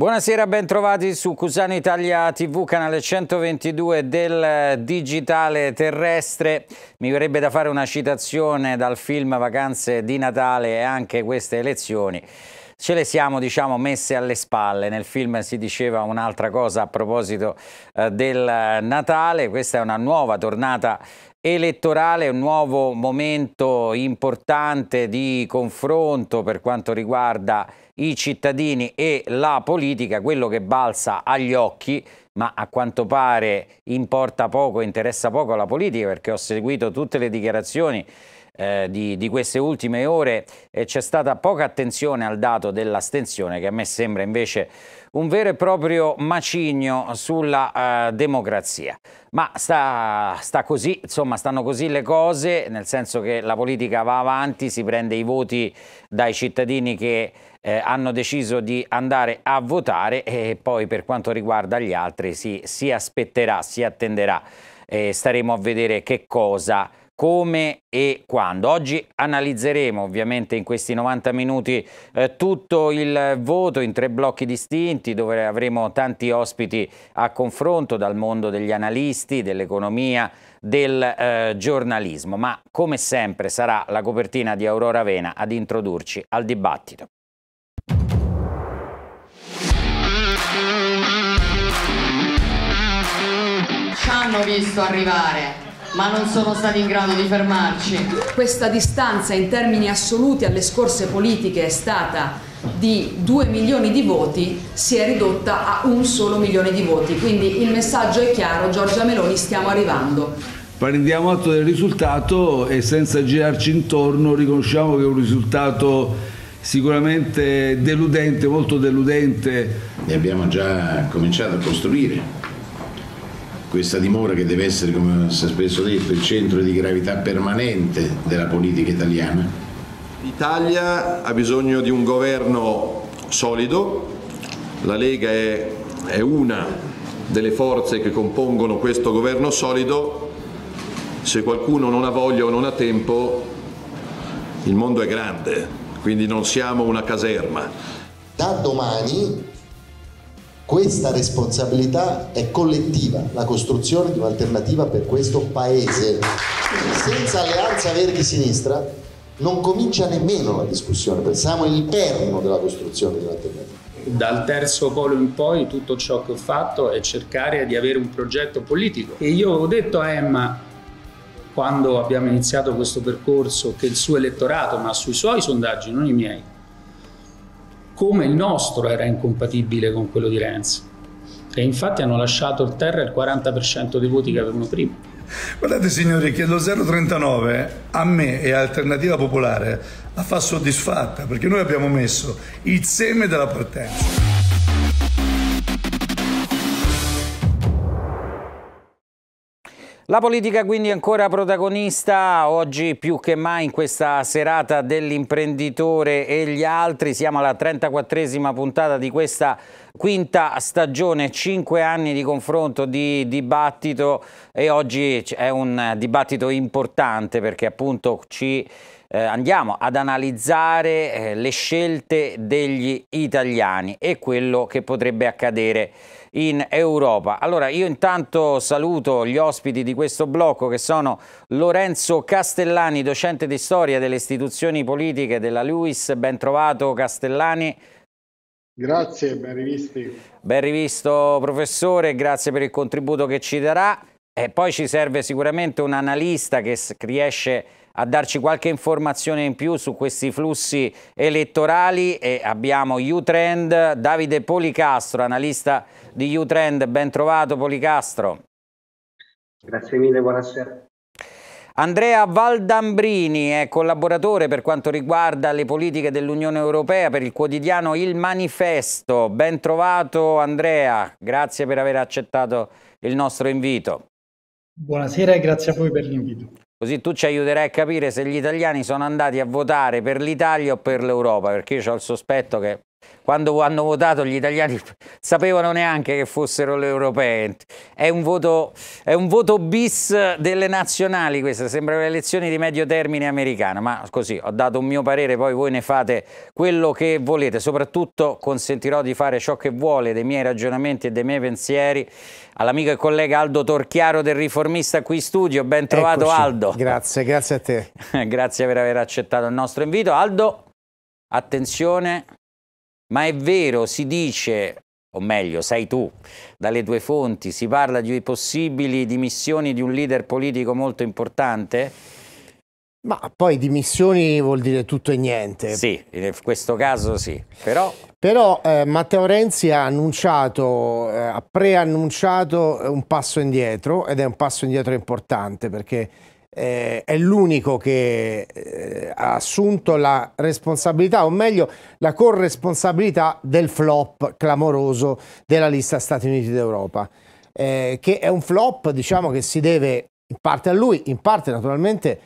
Buonasera, bentrovati su Cusano Italia TV, canale 122 del digitale terrestre. Mi verrebbe da fare una citazione dal film Vacanze di Natale e anche queste elezioni. Ce le siamo, diciamo, messe alle spalle. Nel film si diceva un'altra cosa a proposito eh, del Natale. Questa è una nuova tornata elettorale, un nuovo momento importante di confronto per quanto riguarda i cittadini e la politica, quello che balza agli occhi ma a quanto pare importa poco, interessa poco la politica perché ho seguito tutte le dichiarazioni eh, di, di, queste ultime ore eh, c'è stata poca attenzione al dato dell'astensione che a me sembra invece un vero e proprio macigno sulla eh, democrazia. Ma sta, sta, così, insomma, stanno così le cose, nel senso che la politica va avanti, si prende i voti dai cittadini che eh, hanno deciso di andare a votare e poi per quanto riguarda gli altri si, si aspetterà, si attenderà e staremo a vedere che cosa come e quando. Oggi analizzeremo ovviamente in questi 90 minuti eh, tutto il voto in tre blocchi distinti dove avremo tanti ospiti a confronto dal mondo degli analisti, dell'economia, del eh, giornalismo, ma come sempre sarà la copertina di Aurora Vena ad introdurci al dibattito. Ci hanno visto arrivare ma non sono stati in grado di fermarci. Questa distanza in termini assoluti alle scorse politiche è stata di 2 milioni di voti si è ridotta a un solo milione di voti, quindi il messaggio è chiaro, Giorgia Meloni stiamo arrivando. Prendiamo atto del risultato e senza girarci intorno riconosciamo che è un risultato sicuramente deludente, molto deludente. E abbiamo già cominciato a costruire questa dimora che deve essere, come si è spesso detto, il centro di gravità permanente della politica italiana? L'Italia ha bisogno di un governo solido, la Lega è, è una delle forze che compongono questo governo solido, se qualcuno non ha voglia o non ha tempo, il mondo è grande, quindi non siamo una caserma. Da domani questa responsabilità è collettiva, la costruzione di un'alternativa per questo Paese. Senza alleanza Verdi-Sinistra non comincia nemmeno la discussione, pensiamo il perno della costruzione di un'alternativa. Dal terzo polo in poi tutto ciò che ho fatto è cercare di avere un progetto politico. E io ho detto a Emma, quando abbiamo iniziato questo percorso, che il suo elettorato, ma sui suoi sondaggi, non i miei, come il nostro era incompatibile con quello di Renzi. E infatti hanno lasciato il terra il 40% dei voti che avevano prima. Guardate signori che lo 039 a me e Alternativa Popolare la fa soddisfatta perché noi abbiamo messo il seme della partenza. La politica quindi ancora protagonista, oggi più che mai in questa serata dell'imprenditore e gli altri, siamo alla 34esima puntata di questa quinta stagione, 5 anni di confronto, di dibattito e oggi è un dibattito importante perché appunto ci eh, andiamo ad analizzare eh, le scelte degli italiani e quello che potrebbe accadere in Europa. Allora io intanto saluto gli ospiti di questo blocco che sono Lorenzo Castellani, docente di storia delle istituzioni politiche della LUIS. Ben trovato Castellani. Grazie, ben rivisti. Ben rivisto professore, grazie per il contributo che ci darà. E poi ci serve sicuramente un analista che riesce a a darci qualche informazione in più su questi flussi elettorali e abbiamo Utrend, Davide Policastro, analista di Utrend, ben trovato Policastro. Grazie mille, buonasera. Andrea Valdambrini è collaboratore per quanto riguarda le politiche dell'Unione Europea per il quotidiano Il Manifesto. Ben trovato Andrea, grazie per aver accettato il nostro invito. Buonasera e grazie a voi per l'invito. Così tu ci aiuterai a capire se gli italiani sono andati a votare per l'Italia o per l'Europa, perché io ho il sospetto che quando hanno votato gli italiani sapevano neanche che fossero le europee. È un voto, è un voto bis delle nazionali questa, sembrano elezioni di medio termine americano, ma così ho dato un mio parere, poi voi ne fate quello che volete, soprattutto consentirò di fare ciò che vuole dei miei ragionamenti e dei miei pensieri all'amico e collega Aldo Torchiaro del Riformista qui in studio, ben trovato Eccoci. Aldo. Grazie, grazie a te. grazie per aver accettato il nostro invito. Aldo, attenzione, ma è vero, si dice, o meglio, sai tu, dalle tue fonti, si parla di possibili dimissioni di un leader politico molto importante? Ma poi dimissioni vuol dire tutto e niente. Sì, in questo caso sì, però... Però eh, Matteo Renzi ha annunciato, eh, ha preannunciato un passo indietro ed è un passo indietro importante perché eh, è l'unico che eh, ha assunto la responsabilità, o meglio la corresponsabilità del flop clamoroso della lista Stati Uniti d'Europa, eh, che è un flop diciamo che si deve in parte a lui, in parte naturalmente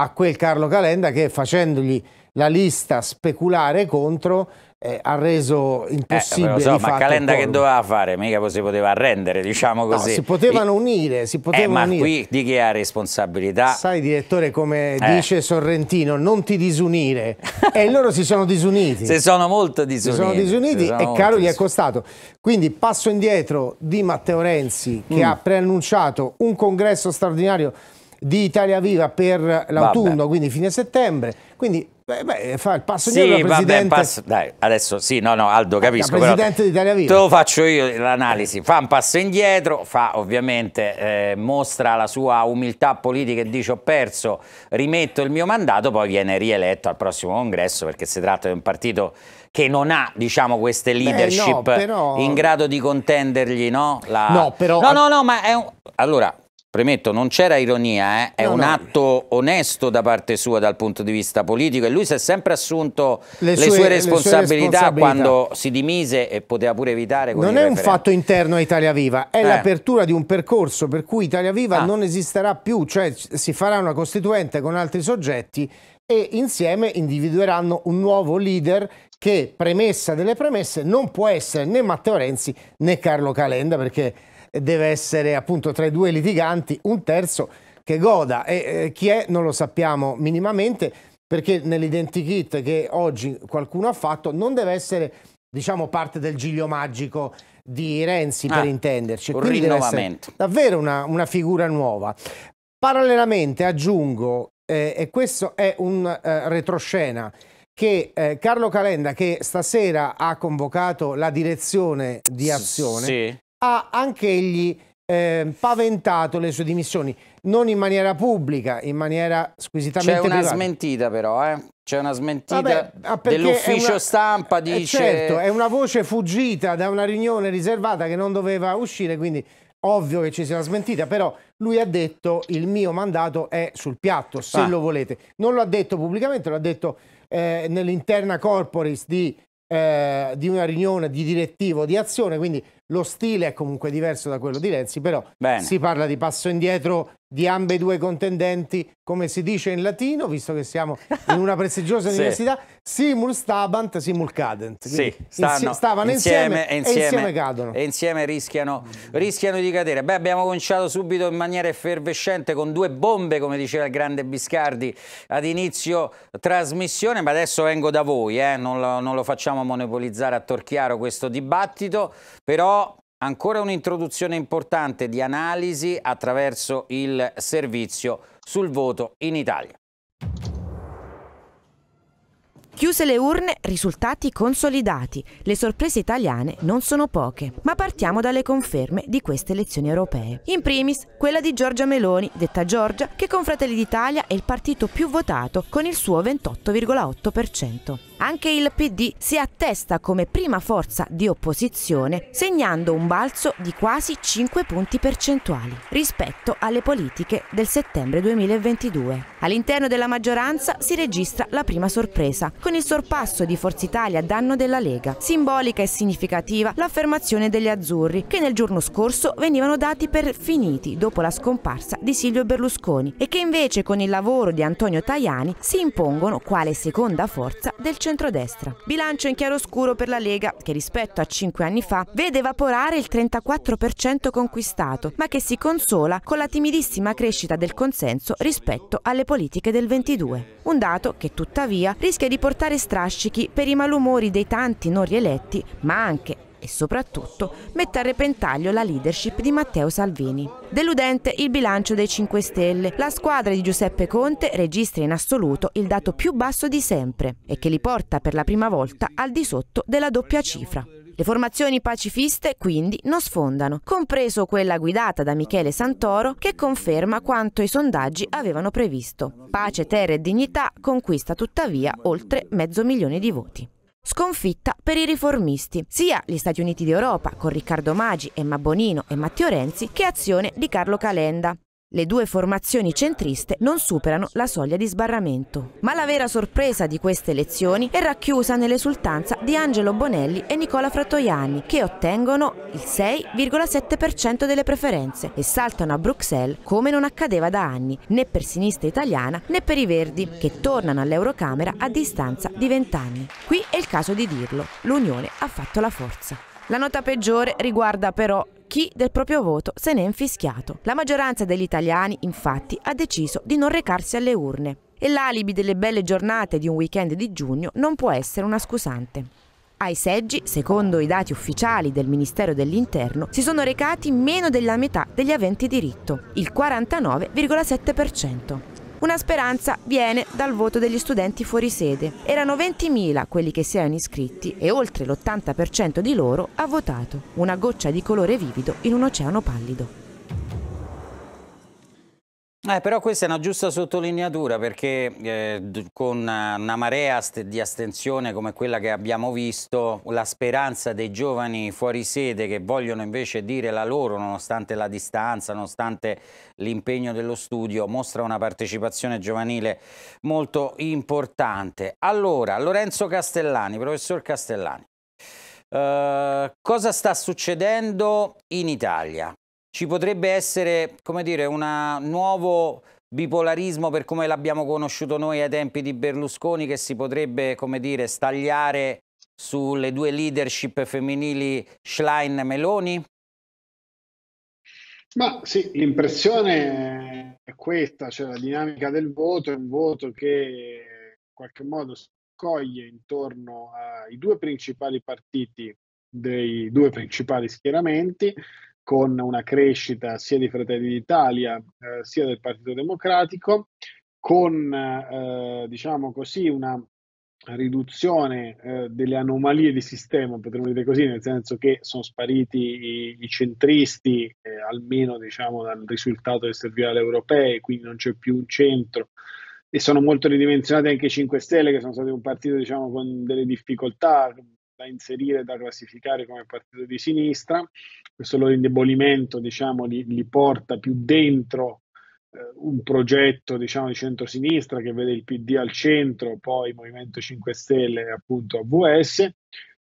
a quel Carlo Calenda che facendogli la lista speculare contro eh, ha reso impossibile eh, so, ma Calenda che doveva fare? Mica si poteva arrendere, diciamo così. No, si potevano unire, si eh, potevano eh, ma unire. qui di chi ha responsabilità? Sai direttore, come eh. dice Sorrentino, non ti disunire. e loro si sono disuniti. Si sono molto disuniti. Si sono disuniti si sono e caro gli è costato. Quindi passo indietro di Matteo Renzi che mm. ha preannunciato un congresso straordinario di Italia Viva per l'autunno, quindi fine settembre. Quindi Beh, beh, fa il passo sì, indietro presidente... Vabbè, passo... Dai, adesso sì, no, no, Aldo, capisco. La presidente di Italia Viva. Te lo faccio io l'analisi. Fa un passo indietro, fa ovviamente, eh, mostra la sua umiltà politica e dice ho perso, rimetto il mio mandato, poi viene rieletto al prossimo congresso perché si tratta di un partito che non ha diciamo, queste leadership Beh, no, però... in grado di contendergli no? La... no però no no no ma è un... allora Premetto, non c'era ironia, eh? è no, un no. atto onesto da parte sua dal punto di vista politico e lui si è sempre assunto le, sue, sue, responsabilità le sue, responsabilità quando si dimise e poteva pure evitare Non è referenti. un fatto interno a Italia Viva, è eh. l'apertura di un percorso per cui Italia Viva ah. non esisterà più, cioè si farà una costituente con altri soggetti e insieme individueranno un nuovo leader che, premessa delle premesse, non può essere né Matteo Renzi né Carlo Calenda perché deve essere appunto tra i due litiganti un terzo che goda e eh, chi è non lo sappiamo minimamente perché nell'identikit che oggi qualcuno ha fatto non deve essere diciamo parte del giglio magico di Renzi ah, per intenderci un Quindi rinnovamento davvero una, una, figura nuova parallelamente aggiungo eh, e questo è un eh, retroscena che eh, Carlo Calenda, che stasera ha convocato la direzione di Azione, sì ha anche egli eh, paventato le sue dimissioni, non in maniera pubblica, in maniera squisitamente C'è una privata. smentita però, eh? C'è una smentita ah, dell'ufficio una... stampa, eh, dice... Eh certo, è una voce fuggita da una riunione riservata che non doveva uscire, quindi ovvio che ci sia una smentita, però lui ha detto il mio mandato è sul piatto, se ah. lo volete. Non lo ha detto pubblicamente, lo ha detto eh, nell'interna corporis di, eh, di, una riunione di direttivo di azione, quindi lo stile è comunque diverso da quello di Renzi, però Bene. si parla di passo indietro di ambe due contendenti, come si dice in latino, visto che siamo in una prestigiosa università, simul stabant, simul cadent. Sì, stanno, stavano insieme, insieme, e insieme cadono. E insieme rischiano, rischiano, di cadere. Beh, abbiamo cominciato subito in maniera effervescente con due bombe, come diceva il grande Biscardi, ad inizio trasmissione, ma adesso vengo da voi, eh? non, lo, non lo facciamo monopolizzare a Torchiaro questo dibattito, però Ancora un'introduzione importante di analisi attraverso il servizio sul voto in Italia. Chiuse le urne, risultati consolidati. Le sorprese italiane non sono poche, ma partiamo dalle conferme di queste elezioni europee. In primis, quella di Giorgia Meloni, detta Giorgia, che con Fratelli d'Italia è il partito più votato con il suo 28,8%. Anche il PD si attesta come prima forza di opposizione, segnando un balzo di quasi 5 punti percentuali rispetto alle politiche del settembre 2022. All'interno della maggioranza si registra la prima sorpresa, con il sorpasso di Forza Italia a danno della Lega. Simbolica e significativa l'affermazione degli azzurri, che nel giorno scorso venivano dati per finiti dopo la scomparsa di Silvio Berlusconi e che invece con il lavoro di Antonio Tajani si impongono quale seconda forza del centro centrodestra. Bilancio in chiaroscuro per la Lega, che rispetto a cinque anni fa vede evaporare il 34% conquistato, ma che si consola con la timidissima crescita del consenso rispetto alle politiche del 22. Un dato che tuttavia rischia di portare strascichi per i malumori dei tanti non rieletti, ma anche e soprattutto mette a repentaglio la leadership di Matteo Salvini. Deludente il bilancio dei 5 Stelle. La squadra di Giuseppe Conte registra in assoluto il dato più basso di sempre e che li porta per la prima volta al di sotto della doppia cifra. Le formazioni pacifiste quindi non sfondano, compreso quella guidata da Michele Santoro che conferma quanto i sondaggi avevano previsto. Pace, terra e dignità conquista tuttavia oltre mezzo milione di voti sconfitta per i riformisti. Sia gli Stati Uniti d'Europa con Riccardo Maggi, Emma Bonino e Matteo Renzi che azione di Carlo Calenda. Le due formazioni centriste non superano la soglia di sbarramento. Ma la vera sorpresa di queste elezioni è racchiusa nell'esultanza di Angelo Bonelli e Nicola Frattoiani, che ottengono il 6,7% delle preferenze e saltano a Bruxelles come non accadeva da anni, né per sinistra italiana né per i Verdi, che tornano all'Eurocamera a distanza di vent'anni. Qui è il caso di dirlo, l'Unione ha fatto la forza. La nota peggiore riguarda però chi del proprio voto se n'è infischiato. La maggioranza degli italiani, infatti, ha deciso di non recarsi alle urne. E l'alibi delle belle giornate di un weekend di giugno non può essere una scusante. Ai seggi, secondo i dati ufficiali del Ministero dell'Interno, si sono recati meno della metà degli aventi diritto, il 49,7%. Una speranza viene dal voto degli studenti fuori sede. Erano 20.000 quelli che si erano iscritti e oltre l'80% di loro ha votato. Una goccia di colore vivido in un oceano pallido. Eh, però questa è una giusta sottolineatura perché eh, con eh, una marea di astensione come quella che abbiamo visto, la speranza dei giovani fuori sede che vogliono invece dire la loro nonostante la distanza, nonostante l'impegno dello studio, mostra una partecipazione giovanile molto importante. Allora, Lorenzo Castellani, professor Castellani. Eh, cosa sta succedendo in Italia? ci potrebbe essere, come dire, un nuovo bipolarismo per come l'abbiamo conosciuto noi ai tempi di Berlusconi che si potrebbe, come dire, stagliare sulle due leadership femminili Schlein-Meloni? Ma sì, l'impressione è questa, cioè la dinamica del voto è un voto che in qualche modo si coglie intorno ai due principali partiti dei due principali schieramenti, con una crescita sia di Fratelli d'Italia eh, sia del Partito Democratico, con eh, diciamo così una riduzione eh, delle anomalie di sistema, potremmo dire così, nel senso che sono spariti i, i centristi, eh, almeno diciamo dal risultato del servizio alle europee, quindi non c'è più un centro, e sono molto ridimensionati anche i 5 Stelle, che sono stati un partito diciamo, con delle difficoltà, da inserire, da classificare come partito di sinistra, questo loro indebolimento diciamo, li, li porta più dentro eh, un progetto diciamo, di centrosinistra che vede il PD al centro, poi Movimento 5 Stelle appunto AVS.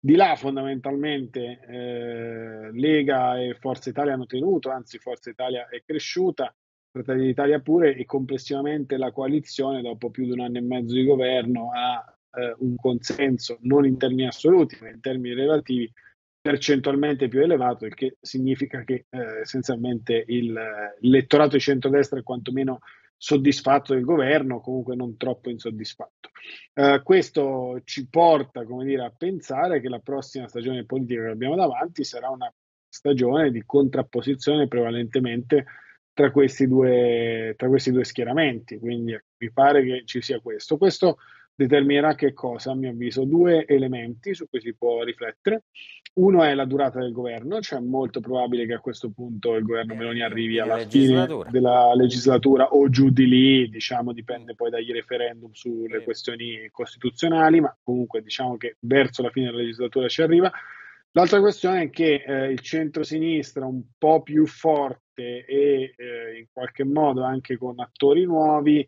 Di là fondamentalmente eh, Lega e Forza Italia hanno tenuto, anzi Forza Italia è cresciuta, Fratelli d'Italia pure e complessivamente la coalizione dopo più di un anno e mezzo di governo ha eh, un consenso non in termini assoluti ma in termini relativi percentualmente più elevato, il che significa che eh, essenzialmente il, l'elettorato eh, di centrodestra è quantomeno soddisfatto del governo, comunque non troppo insoddisfatto. Eh, questo ci porta come dire, a pensare che la prossima stagione politica che abbiamo davanti sarà una stagione di contrapposizione prevalentemente tra questi due, tra questi due schieramenti, quindi mi pare che ci sia questo. Questo determinerà che cosa, a mio avviso? Due elementi su cui si può riflettere. Uno è la durata del governo, cioè è molto probabile che a questo punto il governo eh, Meloni arrivi alla fine della legislatura o giù di lì, diciamo dipende mm. poi dagli referendum sulle questioni costituzionali, ma comunque diciamo che verso la fine della legislatura ci arriva. L'altra questione è che eh, il centro-sinistra un po' più forte e eh, in qualche modo anche con attori nuovi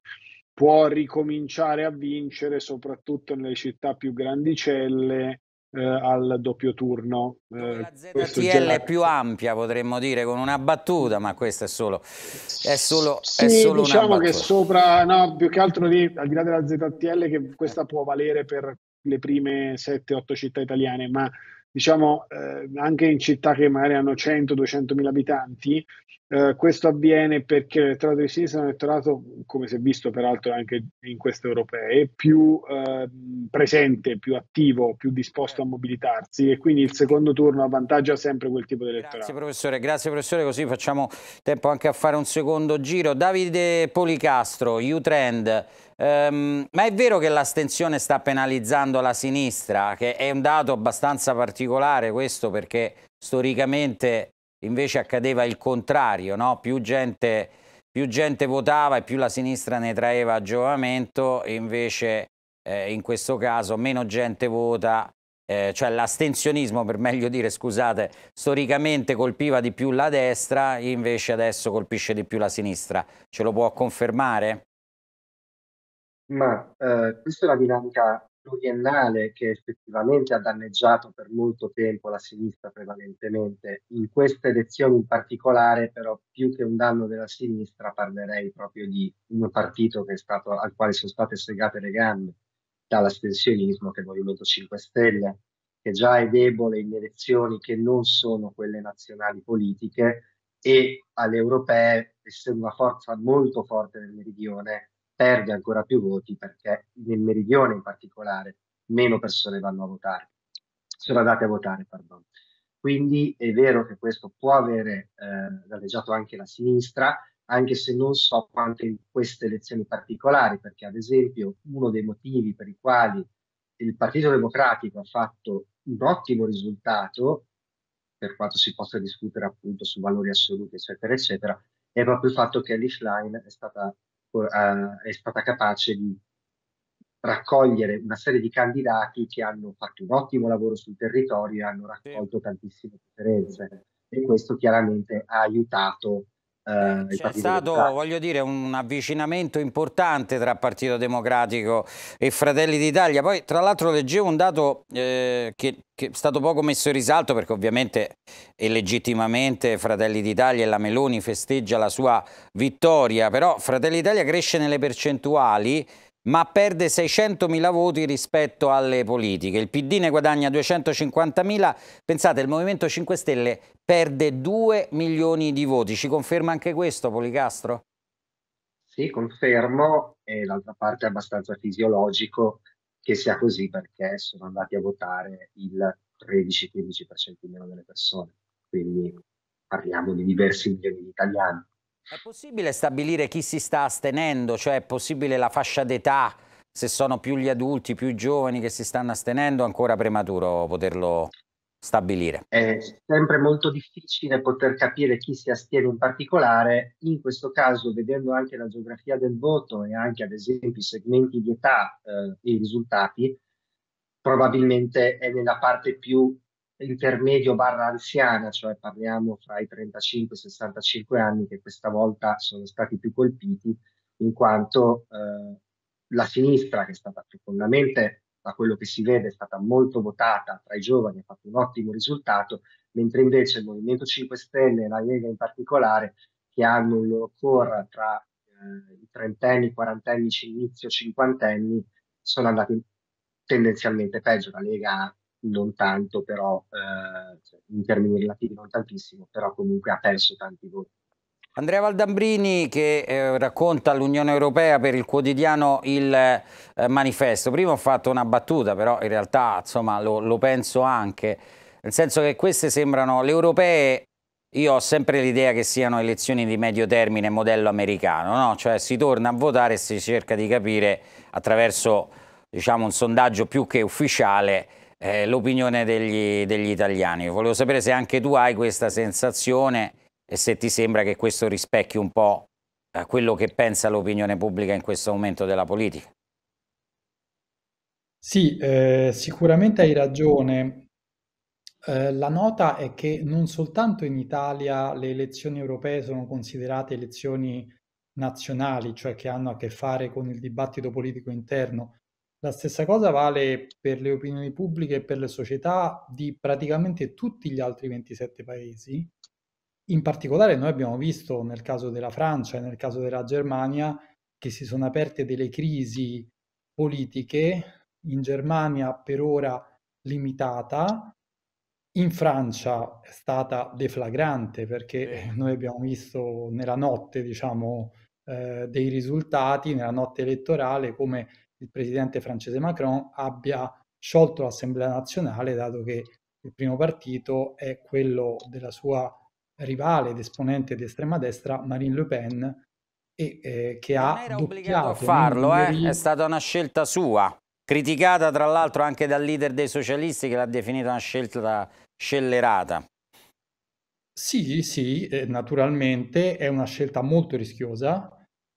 può ricominciare a vincere soprattutto nelle città più grandicelle eh, al doppio turno. Eh, la ZTL è più ampia, potremmo dire, con una battuta, ma questa è solo, è solo, sì, è solo diciamo che sopra, no, più che altro di, al di là della ZTL, che questa può valere per le prime 7-8 città italiane, ma diciamo eh, anche in città che magari hanno 100-200 mila abitanti, eh, questo avviene perché l'elettorato di sinistra è un elettorato, come si è visto peraltro anche in queste europee, più uh, presente, più attivo, più disposto a mobilitarsi e quindi il secondo turno avvantaggia sempre quel tipo di elettorato. Grazie professore, grazie professore, così facciamo tempo anche a fare un secondo giro. Davide Policastro, U-Trend. Um, ma è vero che l'astensione sta penalizzando la sinistra, che è un dato abbastanza particolare questo perché storicamente invece accadeva il contrario, no? più, gente, più, gente, votava e più la sinistra ne traeva giovamento, invece eh, in questo caso meno gente vota, eh, cioè l'astensionismo per meglio dire, scusate, storicamente colpiva di più la destra, invece adesso colpisce di più la sinistra. Ce lo può confermare? Ma eh, questa è la dinamica pluriennale che effettivamente ha danneggiato per molto tempo la sinistra prevalentemente. In queste elezioni in particolare però più che un danno della sinistra parlerei proprio di un partito stato, al quale sono state segate le gambe dall'astensionismo che è il Movimento 5 Stelle, che già è debole in elezioni che non sono quelle nazionali politiche e alle europee, essendo una forza molto forte nel meridione, perde ancora più voti perché nel meridione in particolare meno persone vanno a votare, sono andate a votare, pardon. Quindi è vero che questo può avere eh, danneggiato anche la sinistra, anche se non so quanto in queste elezioni particolari, perché ad esempio uno dei motivi per i quali il Partito Democratico ha fatto un ottimo risultato, per quanto si possa discutere appunto su valori assoluti, eccetera, eccetera, è proprio il fatto che Ellie Schlein è stata eh, è stata capace di raccogliere una serie di candidati che hanno fatto un ottimo lavoro sul territorio e hanno raccolto tantissime preferenze e questo chiaramente ha aiutato eh, C'è stato, voglio dire, un avvicinamento importante tra Partito Democratico e Fratelli d'Italia. Poi, tra l'altro, leggevo un dato eh, che, che, è stato poco messo in risalto, perché ovviamente e legittimamente Fratelli d'Italia e la Meloni festeggia la sua vittoria, però Fratelli d'Italia cresce nelle percentuali ma perde 600.000 voti rispetto alle politiche. Il PD ne guadagna 250.000, pensate il Movimento 5 Stelle perde 2 milioni di voti. Ci conferma anche questo Policastro? Sì, confermo, e d'altra parte è abbastanza fisiologico che sia così perché sono andati a votare il 13-15% meno delle persone, quindi parliamo di diversi milioni di italiani. È possibile stabilire chi si sta astenendo? Cioè è possibile la fascia d'età? Se sono più gli adulti, più i giovani che si stanno astenendo, ancora prematuro poterlo stabilire? È sempre molto difficile poter capire chi si astiene in particolare, in questo caso vedendo anche la geografia del voto e anche ad esempio i segmenti di età eh, e i risultati, probabilmente è nella parte più intermedio barra anziana, cioè parliamo fra i 35 e i 65 anni che questa volta sono stati più colpiti in quanto eh, la sinistra che è stata profondamente da quello che si vede è stata molto votata tra i giovani, ha fatto un ottimo risultato, mentre invece il Movimento 5 Stelle e la Lega in particolare, che hanno un loro core tra eh, i trentenni, i quarantenni, inizio cinquantenni, sono andati tendenzialmente peggio. La Lega ha non tanto, però eh, cioè, in termini relativi non tantissimo, però comunque ha perso tanti voti. Andrea Valdambrini che eh, racconta l'Unione Europea per il quotidiano il eh, manifesto. Prima ho fatto una battuta, però in realtà insomma, lo, lo penso anche, nel senso che queste sembrano le europee io ho sempre l'idea che siano elezioni di medio termine modello americano, no? cioè si torna a votare e si cerca di capire attraverso diciamo, un sondaggio più che ufficiale eh, l'opinione degli, degli italiani. Volevo sapere se anche tu hai questa sensazione e se ti sembra che questo rispecchi un po' eh, quello che pensa l'opinione pubblica in questo momento della politica. Sì, eh, sicuramente hai ragione. Eh, la nota è che non soltanto in Italia le elezioni europee sono considerate elezioni nazionali, cioè che hanno a che fare con il dibattito politico interno, la stessa cosa vale per le opinioni pubbliche e per le società di praticamente tutti gli altri 27 paesi. In particolare noi abbiamo visto nel caso della Francia e nel caso della Germania che si sono aperte delle crisi politiche, in Germania per ora limitata, in Francia è stata deflagrante perché noi abbiamo visto nella notte, diciamo, eh, dei risultati, nella notte elettorale, come il presidente francese Macron abbia sciolto l'Assemblea nazionale, dato che il primo partito è quello della sua rivale ed esponente di estrema destra, Marine Le Pen, e, eh, che non ha... era obbligato a farlo, eh? è stata una scelta sua, criticata tra l'altro anche dal leader dei socialisti che l'ha definita una scelta scellerata. Sì, sì, naturalmente è una scelta molto rischiosa.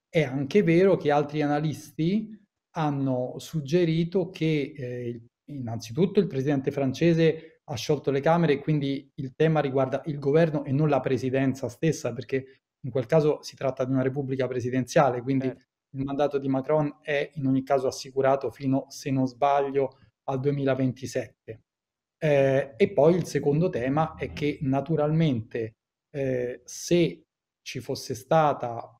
È anche vero che altri analisti hanno suggerito che eh, innanzitutto il presidente francese ha sciolto le Camere e quindi il tema riguarda il governo e non la presidenza stessa, perché in quel caso si tratta di una repubblica presidenziale, quindi eh. il mandato di Macron è in ogni caso assicurato fino, se non sbaglio, al 2027. Eh, e poi il secondo tema è che naturalmente eh, se ci fosse stata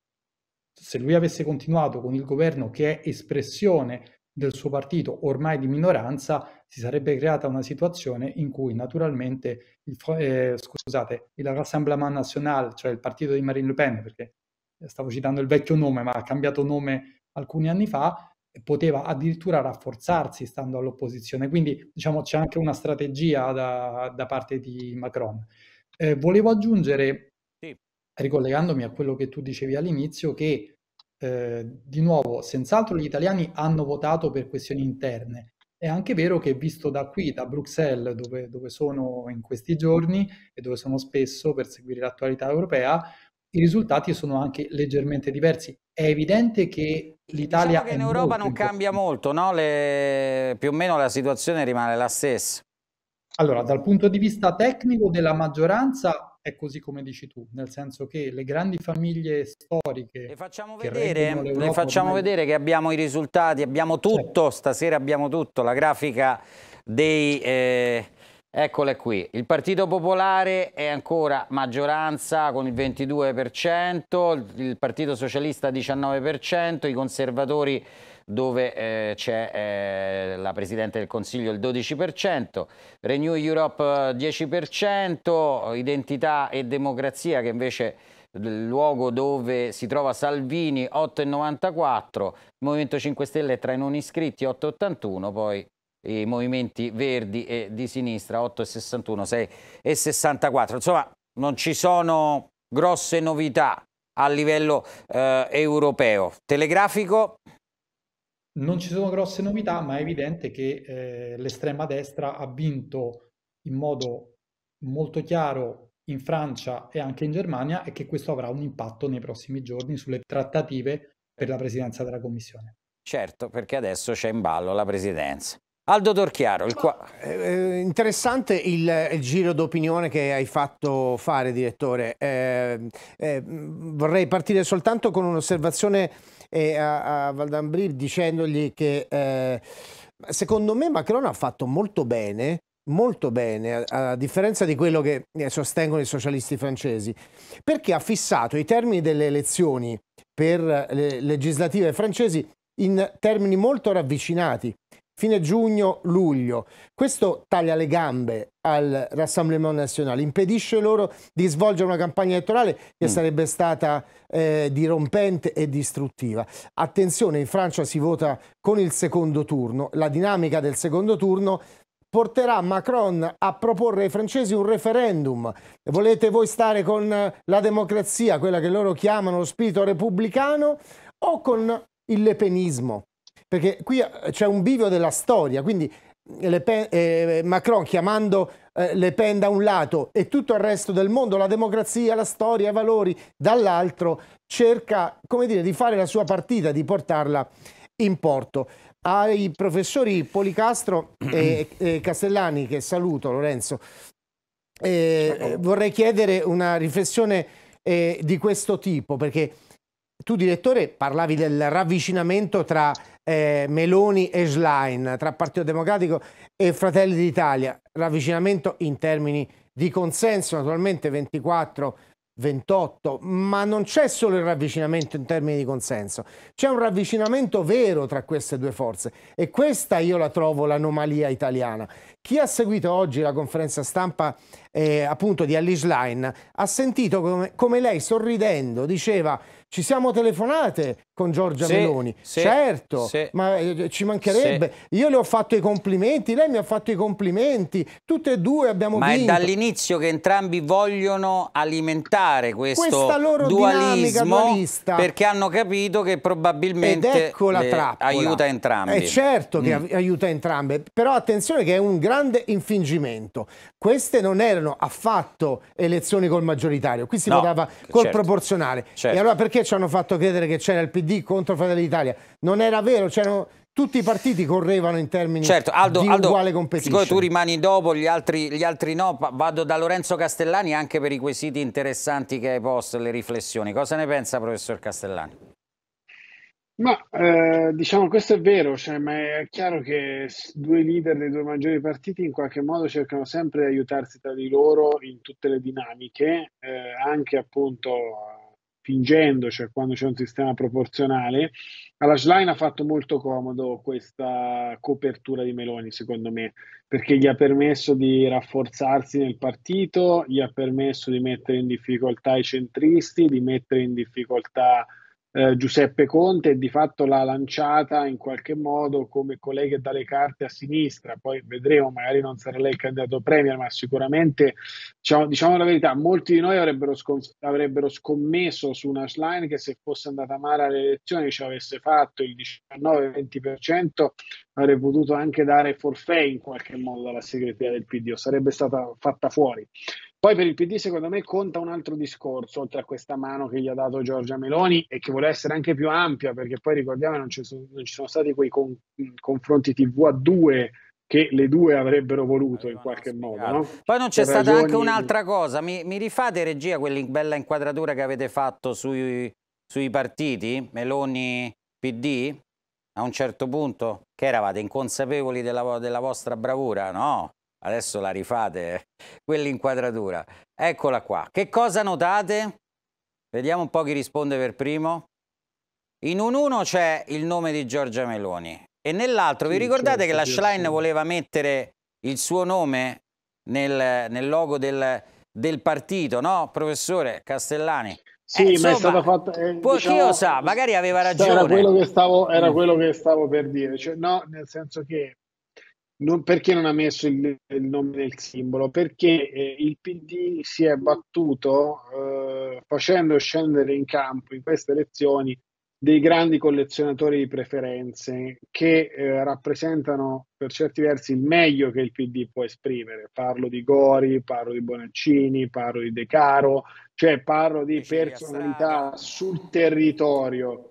se lui avesse continuato con il governo che è espressione del suo partito ormai di minoranza, si sarebbe creata una situazione in cui naturalmente il, eh, scusate, il Rassemblement National, cioè il partito di Marine Le Pen, perché stavo citando il vecchio nome ma ha cambiato nome alcuni anni fa, poteva addirittura rafforzarsi stando all'opposizione. Quindi diciamo c'è anche una strategia da, da parte di Macron. Eh, volevo aggiungere ricollegandomi a quello che tu dicevi all'inizio, che eh, di nuovo, senz'altro gli italiani hanno votato per questioni interne. È anche vero che visto da qui, da Bruxelles, dove, dove sono in questi giorni e dove sono spesso per seguire l'attualità europea, i risultati sono anche leggermente diversi. È evidente che diciamo l'Italia... Diciamo che in Europa non cambia molto, no? Le... più o meno la situazione rimane la stessa. Allora, dal punto di vista tecnico della maggioranza è così come dici tu, nel senso che le grandi famiglie storiche... Le facciamo, vedere, le facciamo come... vedere, che abbiamo i risultati, abbiamo certo. tutto, sì. stasera abbiamo tutto, la grafica dei... Eh, eccole qui, il Partito Popolare è ancora maggioranza con il 22%, il Partito Socialista 19%, i conservatori dove eh, c'è eh, la Presidente del Consiglio il 12%, Renew Europe 10%, eh, Identità e Democrazia che invece il luogo dove si trova Salvini 8,94, Movimento 5 Stelle tra i non iscritti 8,81, poi i movimenti verdi e di sinistra 8,61, 6,64. Insomma, non ci sono grosse novità a livello eh, europeo. Telegrafico non ci sono grosse novità, ma è evidente che eh, l'estrema destra ha vinto in modo molto chiaro in Francia e anche in Germania e che questo avrà un impatto nei prossimi giorni sulle trattative per la presidenza della Commissione. Certo, perché adesso c'è in ballo la presidenza. Aldo Torchiaro, il qua... Eh, eh, interessante il, il giro d'opinione che hai fatto fare, direttore. Eh, eh, vorrei partire soltanto con un'osservazione e a, a Valdambrir dicendogli che eh, secondo me Macron ha fatto molto bene molto bene, a, a, differenza di quello che eh, sostengono i socialisti francesi, perché ha fissato i termini delle elezioni per le legislative francesi in termini molto ravvicinati fine giugno-luglio. Questo taglia le gambe al Rassemblement Nazionale, impedisce loro di svolgere una campagna elettorale che mm. sarebbe stata eh, dirompente e distruttiva. Attenzione, in Francia si vota con il secondo turno, la dinamica del secondo turno porterà Macron a proporre ai francesi un referendum. Volete voi stare con la democrazia, quella che loro chiamano lo spirito repubblicano, o con il lepenismo? perché qui eh, c'è un bivio della storia, quindi eh, Pen, eh, Macron chiamando eh, Le Pen da un lato e tutto il resto del mondo, la democrazia, la storia, i valori, dall'altro cerca come dire, di fare la sua partita, di portarla in porto. Ai professori Policastro e, e Castellani, che saluto Lorenzo, eh, vorrei chiedere una riflessione eh, di questo tipo, perché tu direttore parlavi del ravvicinamento tra eh, Meloni e Schlein, tra Partito Democratico e Fratelli d'Italia, ravvicinamento in termini di consenso naturalmente 24 28, ma non c'è solo il ravvicinamento in termini di consenso, c'è un ravvicinamento vero tra queste due forze e questa io la trovo l'anomalia italiana. Chi ha seguito oggi la conferenza stampa eh, appunto di Alice Schlein ha sentito come, come lei sorridendo diceva ci siamo telefonate con Giorgia sì, Meloni, sì, certo, sì, ma eh, ci mancherebbe. Io le ho fatto i complimenti, lei mi ha fatto i complimenti, tutte e due abbiamo ma vinto. Ma è dall'inizio che entrambi vogliono alimentare questo dualismo perché hanno capito che probabilmente Ed ecco la trappola. aiuta entrambi. È eh, certo che mm. aiuta entrambe, però attenzione che è un grande infingimento. Queste non erano affatto elezioni col maggioritario, qui si no, votava col certo. proporzionale. Certo. E allora perché ci hanno fatto credere che c'era il PD contro Fratelli d'Italia? Non era vero, c'erano tutti i partiti correvano in termini certo, Aldo, di Aldo, uguale competizione. Siccome tu rimani dopo, gli altri, gli altri, no, vado da Lorenzo Castellani anche per i quesiti interessanti che hai posto, le riflessioni. Cosa ne pensa professor Castellani? Ma eh, diciamo questo è vero, cioè, ma è chiaro che due leader dei due maggiori partiti in qualche modo cercano sempre di aiutarsi tra di loro in tutte le dinamiche, eh, anche appunto fingendo, cioè quando c'è un sistema proporzionale, alla Schlein ha fatto molto comodo questa copertura di Meloni, secondo me, perché gli ha permesso di rafforzarsi nel partito, gli ha permesso di mettere in difficoltà i centristi, di mettere in difficoltà eh, Giuseppe Conte e di fatto l'ha lanciata in qualche modo come collega dalle carte a sinistra, poi vedremo, magari non sarà lei il candidato premier, ma sicuramente, diciamo, diciamo la verità, molti di noi avrebbero, scon- avrebbero scommesso su una slide che se fosse andata male alle elezioni ci avesse fatto il 19-20%, avrebbe potuto anche dare forfè in qualche modo alla segreteria del PD o sarebbe stata fatta fuori. Poi per il PD secondo me conta un altro discorso, oltre a questa mano che gli ha dato Giorgia Meloni e che vuole essere anche più ampia, perché poi ricordiamo che non ci sono, non ci sono stati quei con, confronti TV a due che le due avrebbero voluto in qualche modo. No? Poi non c'è stata anche un'altra cosa, mi, mi, rifate regia quella bella inquadratura che avete fatto sui, sui partiti, Meloni PD, a un certo punto, che eravate inconsapevoli della, della vostra bravura, no? adesso la rifate, eh. quell'inquadratura. Eccola qua. Che cosa notate? Vediamo un po' chi risponde per primo. In un 1 c'è il nome di Giorgia Meloni e nell'altro sì, vi ricordate certo, che la Schlein certo. voleva mettere il suo nome nel, nel logo del, del, partito, no? Professore Castellani. Sì, eh, insomma, ma è stata fatta... Eh, diciamo, chi lo diciamo, sa, magari aveva ragione. Era quello che stavo, era mm. quello che stavo per dire, cioè, no, nel senso che non, perché non ha messo il, il nome del simbolo? Perché eh, il PD si è battuto eh, facendo scendere in campo in queste elezioni dei grandi collezionatori di preferenze che eh, rappresentano per certi versi il meglio che il PD può esprimere. Parlo di Gori, parlo di Bonaccini, parlo di De Caro, cioè parlo di personalità sul territorio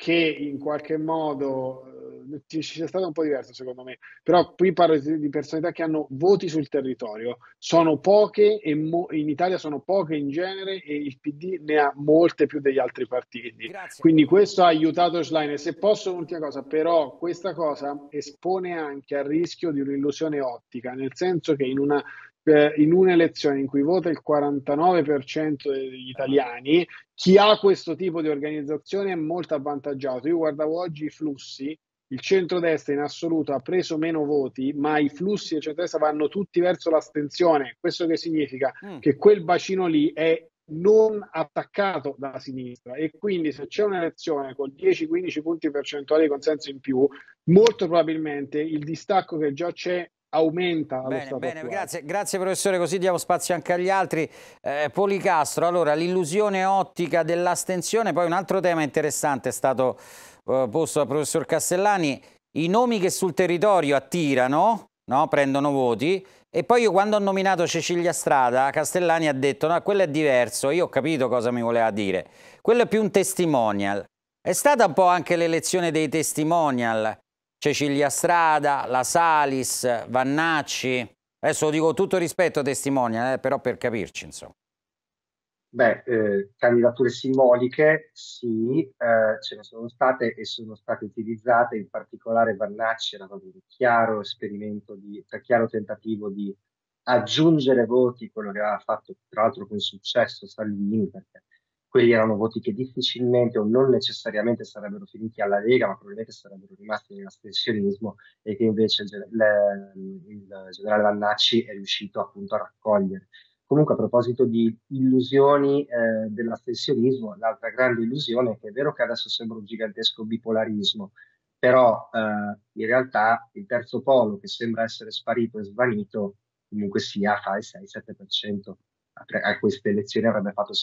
che in qualche modo eh, ci sia stato un po' diverso secondo me, però qui parlo di personalità che hanno voti sul territorio, sono poche e mo- in Italia sono poche in genere e il PD ne ha molte più degli altri partiti. Grazie. Quindi questo ha aiutato Schlein e se posso un'ultima cosa, però questa cosa espone anche al rischio di un'illusione ottica, nel senso che in una eh, in un'elezione in cui vota il 49% degli italiani, chi ha questo tipo di organizzazione è molto avvantaggiato. Io guardavo oggi i flussi, il centrodestra in assoluto ha preso meno voti, ma i flussi del centrodestra vanno tutti verso l'astenzione. Questo che significa? Mm. Che quel bacino lì è non attaccato dalla sinistra e quindi se c'è un'elezione con 10-15 punti percentuali di consenso in più, molto probabilmente il distacco che già c'è aumenta bene, bene grazie, grazie, professore, così diamo spazio anche agli altri. Eh, Policastro, allora l'illusione ottica dell'astensione, poi un altro tema interessante è stato eh, posto dal professor Castellani, i nomi che sul territorio attirano, no? prendono voti, e poi io quando ho nominato Cecilia Strada, Castellani ha detto no, quello è diverso, io ho capito cosa mi voleva dire, quello è più un testimonial. È stata un po' anche l'elezione dei testimonial, Cecilia Strada, la Salis, Vannacci. Adesso lo dico tutto rispetto a testimonial, eh, però per capirci, insomma. Beh, eh, candidature simboliche sì, eh, ce ne sono state e sono state utilizzate, in particolare Vannacci era proprio un chiaro esperimento, di, un cioè, chiaro tentativo di aggiungere voti, quello che aveva fatto tra l'altro con successo Salvini, perché quelli erano voti che difficilmente o non necessariamente sarebbero finiti alla Lega, ma probabilmente sarebbero rimasti nell'astensionismo e che invece il, il, il generale Vannacci è riuscito appunto a raccogliere. Comunque a proposito di illusioni eh, dell'astensionismo, l'altra grande illusione è che è vero che adesso sembra un gigantesco bipolarismo, però eh, in realtà il terzo polo che sembra essere sparito e svanito comunque sia fa il 6-7% a queste elezioni avrebbe fatto 6-7%.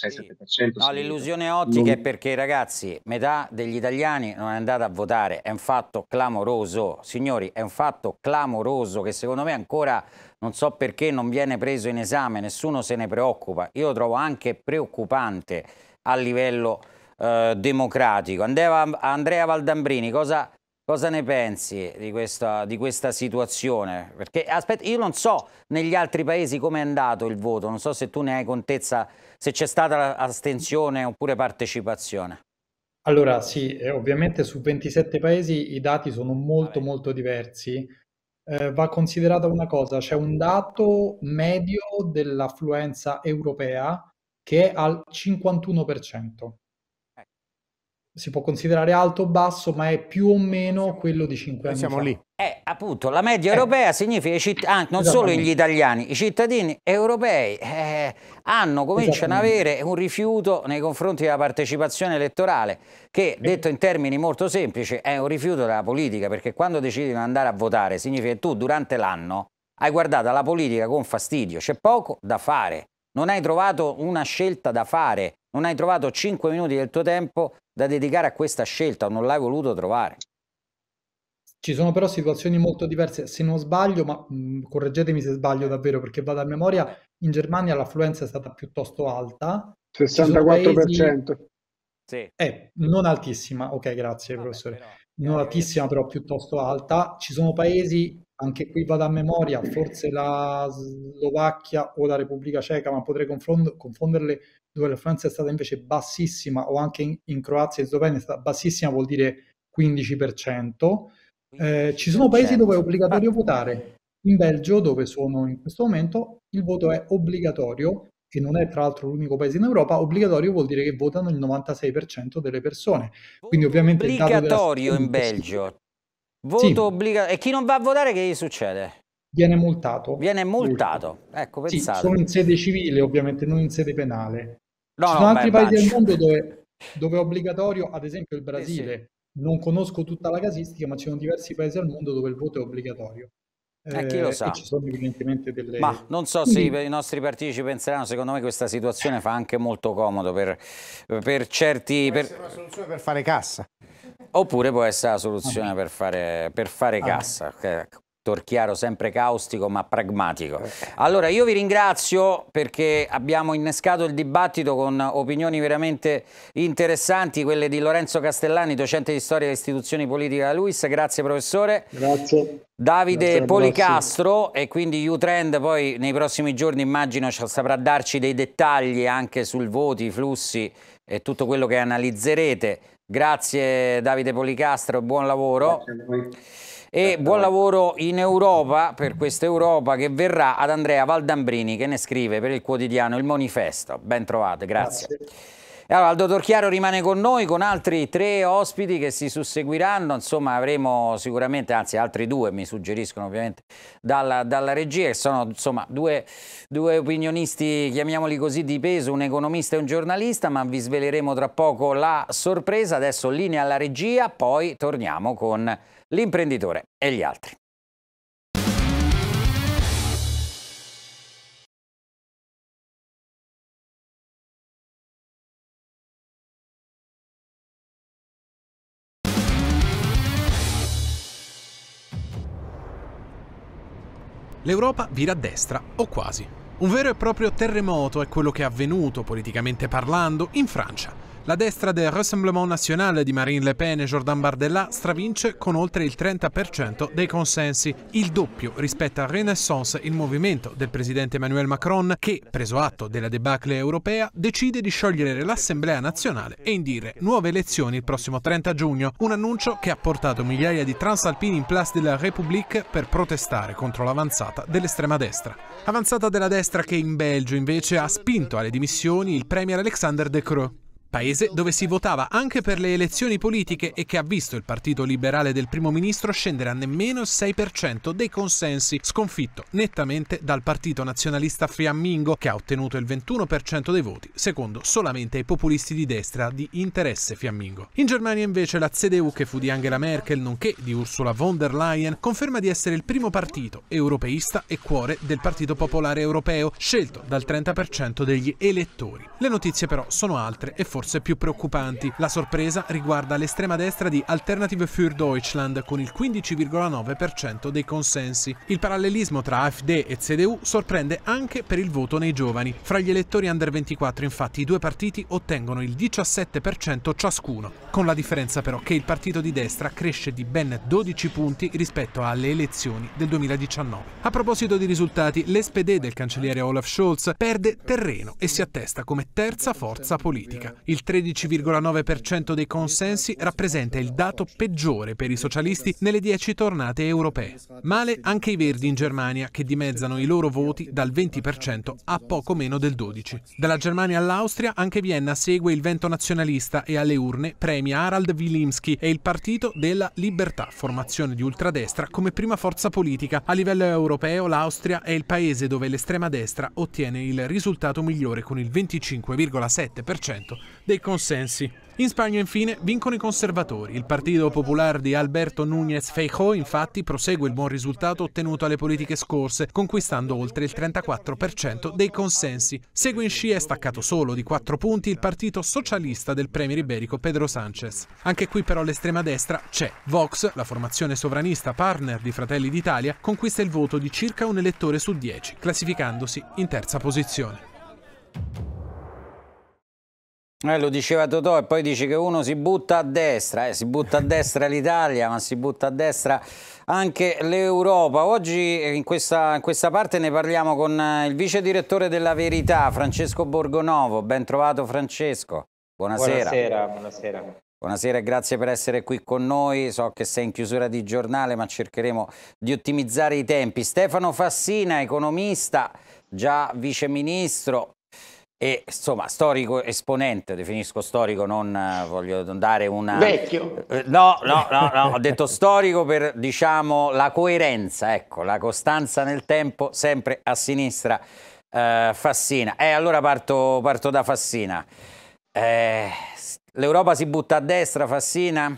Sì. No, l'illusione ottica non... è perché ragazzi, metà degli italiani non è andata a votare, è un fatto clamoroso, signori, è un fatto clamoroso che secondo me ancora non so perché non viene preso in esame, nessuno se ne preoccupa. Io lo trovo anche preoccupante a livello eh, democratico. Andrea, Andrea Valdambrini, cosa Cosa ne pensi di questa, di questa situazione? Perché aspetta, io non so negli altri paesi come è andato il voto, non so se tu ne hai contezza, se c'è stata astensione oppure partecipazione. Allora sì, eh, ovviamente su 27 paesi i dati sono molto molto diversi. Eh, va considerata una cosa, c'è un dato medio dell'affluenza europea che è al 51% si può considerare alto o basso, ma è più o meno quello di 5 anni Siamo fa. lì. Eh, appunto, la media eh. europea eh. significa, citt- ah, non solo gli italiani, i cittadini europei eh, hanno, cominciano ad avere un rifiuto nei confronti della partecipazione elettorale, che detto in termini molto semplici è un rifiuto della politica, perché quando decidi di andare a votare significa che tu durante l'anno hai guardato la politica con fastidio, c'è poco da fare, non hai trovato una scelta da fare, non hai trovato 5 minuti del tuo tempo da dedicare a questa scelta, o non l'hai voluto trovare. Ci sono però situazioni molto diverse, se non sbaglio, ma mh, mm, correggetemi se sbaglio davvero perché vado a memoria, in Germania l'affluenza è stata piuttosto alta. 64%. Paesi... Sì. Eh, non altissima, ok grazie Vabbè, professore, però, non altissima però piuttosto alta. Ci sono paesi, anche qui vado a memoria, forse la Slovacchia o la Repubblica Ceca, ma potrei confond- confonderle dove l'affluenza è stata invece bassissima, o anche in, in Croazia e Slovenia è stata bassissima, vuol dire 15%. Eh, ci sono paesi dove è obbligatorio votare. In Belgio, dove sono in questo momento, il voto è obbligatorio e non è tra l'altro l'unico paese in Europa, obbligatorio vuol dire che votano il 96% delle persone. Quindi ovviamente obbligatorio della... in Belgio. Voto sì. obbligatorio. E chi non va a votare che gli succede? Viene multato. Viene multato. Ecco, pensate. Sì, sono in sede civile, ovviamente non in sede penale. No, Ci sono no, altri beh, paesi del mondo dove, dove, è obbligatorio, ad esempio il Brasile. Eh sì. Non conosco tutta la casistica, ma ci sono diversi paesi al mondo dove il voto è obbligatorio. Eh, chi lo eh, sa. Delle... Ma non so se i, i nostri partiti ci penseranno, secondo me questa situazione fa anche molto comodo per, per certi... Per... una soluzione per fare cassa. Oppure può essere la soluzione ah. per fare, per fare ah. cassa, Torchiaro sempre caustico ma pragmatico. Eh. Allora io vi ringrazio perché abbiamo innescato il dibattito con opinioni veramente interessanti, quelle di Lorenzo Castellani, docente di storia e istituzioni politiche da Luis, grazie professore. Grazie. Davide grazie Policastro e quindi Utrend poi nei prossimi giorni immagino saprà darci dei dettagli anche sul voto, i flussi e tutto quello che analizzerete. Grazie Davide Policastro, buon lavoro. Grazie e certo, buon certo. lavoro in Europa per questa Europa che verrà ad Andrea Valdambrini che ne scrive per il quotidiano Il Manifesto. Ben trovate, grazie. grazie. Allora, il dottor Chiaro rimane con noi con altri tre ospiti che si susseguiranno, insomma avremo sicuramente, anzi altri due mi suggeriscono ovviamente dalla, dalla regia, che sono insomma due, due, opinionisti, chiamiamoli così, di peso, un economista e un giornalista, ma vi sveleremo tra poco la sorpresa, adesso linea alla regia, poi torniamo con l'imprenditore e gli altri. L'Europa vira a destra, o quasi. Un vero e proprio terremoto è quello che è avvenuto, politicamente parlando, in Francia la destra del Rassemblement National di Marine Le Pen e Jordan Bardella stravince con oltre il 30% dei consensi, il doppio rispetto a Renaissance, il movimento del presidente Emmanuel Macron che, preso atto della debacle europea, decide di sciogliere l'Assemblea nazionale e indire nuove elezioni il prossimo 30 giugno, un annuncio che ha portato migliaia di transalpini in Place de la République per protestare contro l'avanzata dell'estrema destra. Avanzata della destra che in Belgio invece ha spinto alle dimissioni il premier Alexander De Creux paese dove si votava anche per le elezioni politiche e che ha visto il partito liberale del primo ministro scendere a nemmeno il 6% dei consensi, sconfitto nettamente dal partito nazionalista fiammingo che ha ottenuto il 21% dei voti, secondo solamente i populisti di destra di interesse fiammingo. In Germania invece la CDU, che fu di Angela Merkel nonché di Ursula von der Leyen, conferma di essere il primo partito europeista e cuore del Partito Popolare Europeo, scelto dal 30% degli elettori. Le notizie però sono altre e forse forse più preoccupanti. La sorpresa riguarda l'estrema destra di Alternative für Deutschland con il 15,9% dei consensi. Il parallelismo tra AfD e CDU sorprende anche per il voto nei giovani. Fra gli elettori under 24 infatti i due partiti ottengono il 17% ciascuno, con la differenza però che il partito di destra cresce di ben 12 punti rispetto alle elezioni del 2019. A proposito di risultati, l'SPD del cancelliere Olaf Scholz perde terreno e si attesta come terza forza politica. Il 13,9% dei consensi rappresenta il dato peggiore per i socialisti nelle dieci tornate europee. Male anche i Verdi in Germania, che dimezzano i loro voti dal 20% a poco meno del 12%. Dalla Germania all'Austria anche Vienna segue il vento nazionalista e alle urne premia Harald Wilimski e il partito della Libertà, formazione di ultradestra come prima forza politica. A livello europeo l'Austria è il paese dove l'estrema destra ottiene il risultato migliore con il 25,7% dei consensi. In Spagna infine vincono i conservatori. Il Partito Popolare di Alberto Núñez Feijó, infatti prosegue il buon risultato ottenuto alle politiche scorse, conquistando oltre il 34% dei consensi. Segue in scia staccato solo di 4 punti il Partito Socialista del premier iberico Pedro Sánchez. Anche qui però l'estrema destra c'è. Vox, la formazione sovranista partner di Fratelli d'Italia, conquista il voto di circa un elettore su 10, classificandosi in terza posizione. Eh, lo diceva Totò e poi dice che uno si butta a destra, eh, si butta a destra l'Italia ma si butta a destra anche l'Europa. Oggi eh, in questa, in questa, parte ne parliamo con eh, il vice direttore della Verità, Francesco Borgonovo. Ben trovato Francesco, buonasera. Buonasera, buonasera. Buonasera e grazie per essere qui con noi. So che sei in chiusura di giornale, ma cercheremo di ottimizzare i tempi. Stefano Fassina, economista, già viceministro, e insomma, storico esponente, definisco storico, non eh, voglio dare una... Vecchio! Eh, no, no, no, no. ho detto storico per, diciamo, la coerenza, ecco, la costanza nel tempo, sempre a sinistra, eh, Fassina. E eh, allora parto, parto, da Fassina. Eh, L'Europa si butta a destra, Fassina?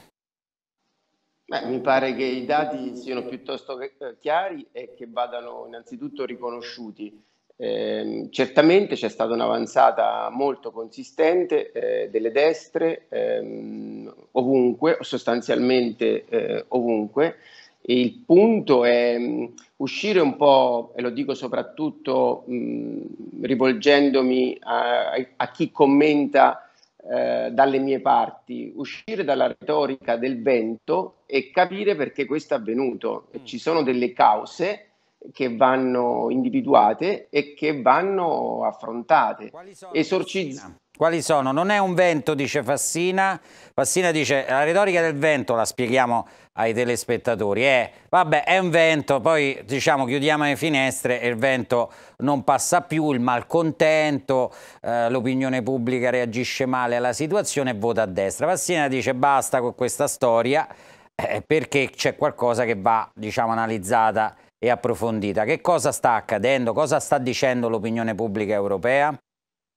Beh, mi pare che i dati siano piuttosto eh, chiari e che vadano innanzitutto riconosciuti Ehm, certamente c'è stata un'avanzata molto consistente eh, delle destre ehm, ovunque, sostanzialmente eh, ovunque. E il punto è mh, mm, uscire un po', e lo dico soprattutto mh, mm, rivolgendomi a, a, chi commenta eh, dalle mie parti, uscire dalla retorica del vento e capire perché questo è avvenuto. Mm. Ci sono delle cause che vanno individuate e che vanno affrontate. Esorcizzate. Quali sono? Non è un vento, dice Fassina. Fassina dice, la retorica del vento la spieghiamo ai telespettatori. È, eh, vabbè, è un vento, poi diciamo chiudiamo le finestre e il vento non passa più, il malcontento, eh, l'opinione pubblica reagisce male alla situazione e vota a destra. Fassina dice basta con questa storia eh, perché c'è qualcosa che va, diciamo, analizzata e approfondita. Che cosa sta accadendo? Cosa sta dicendo l'opinione pubblica europea?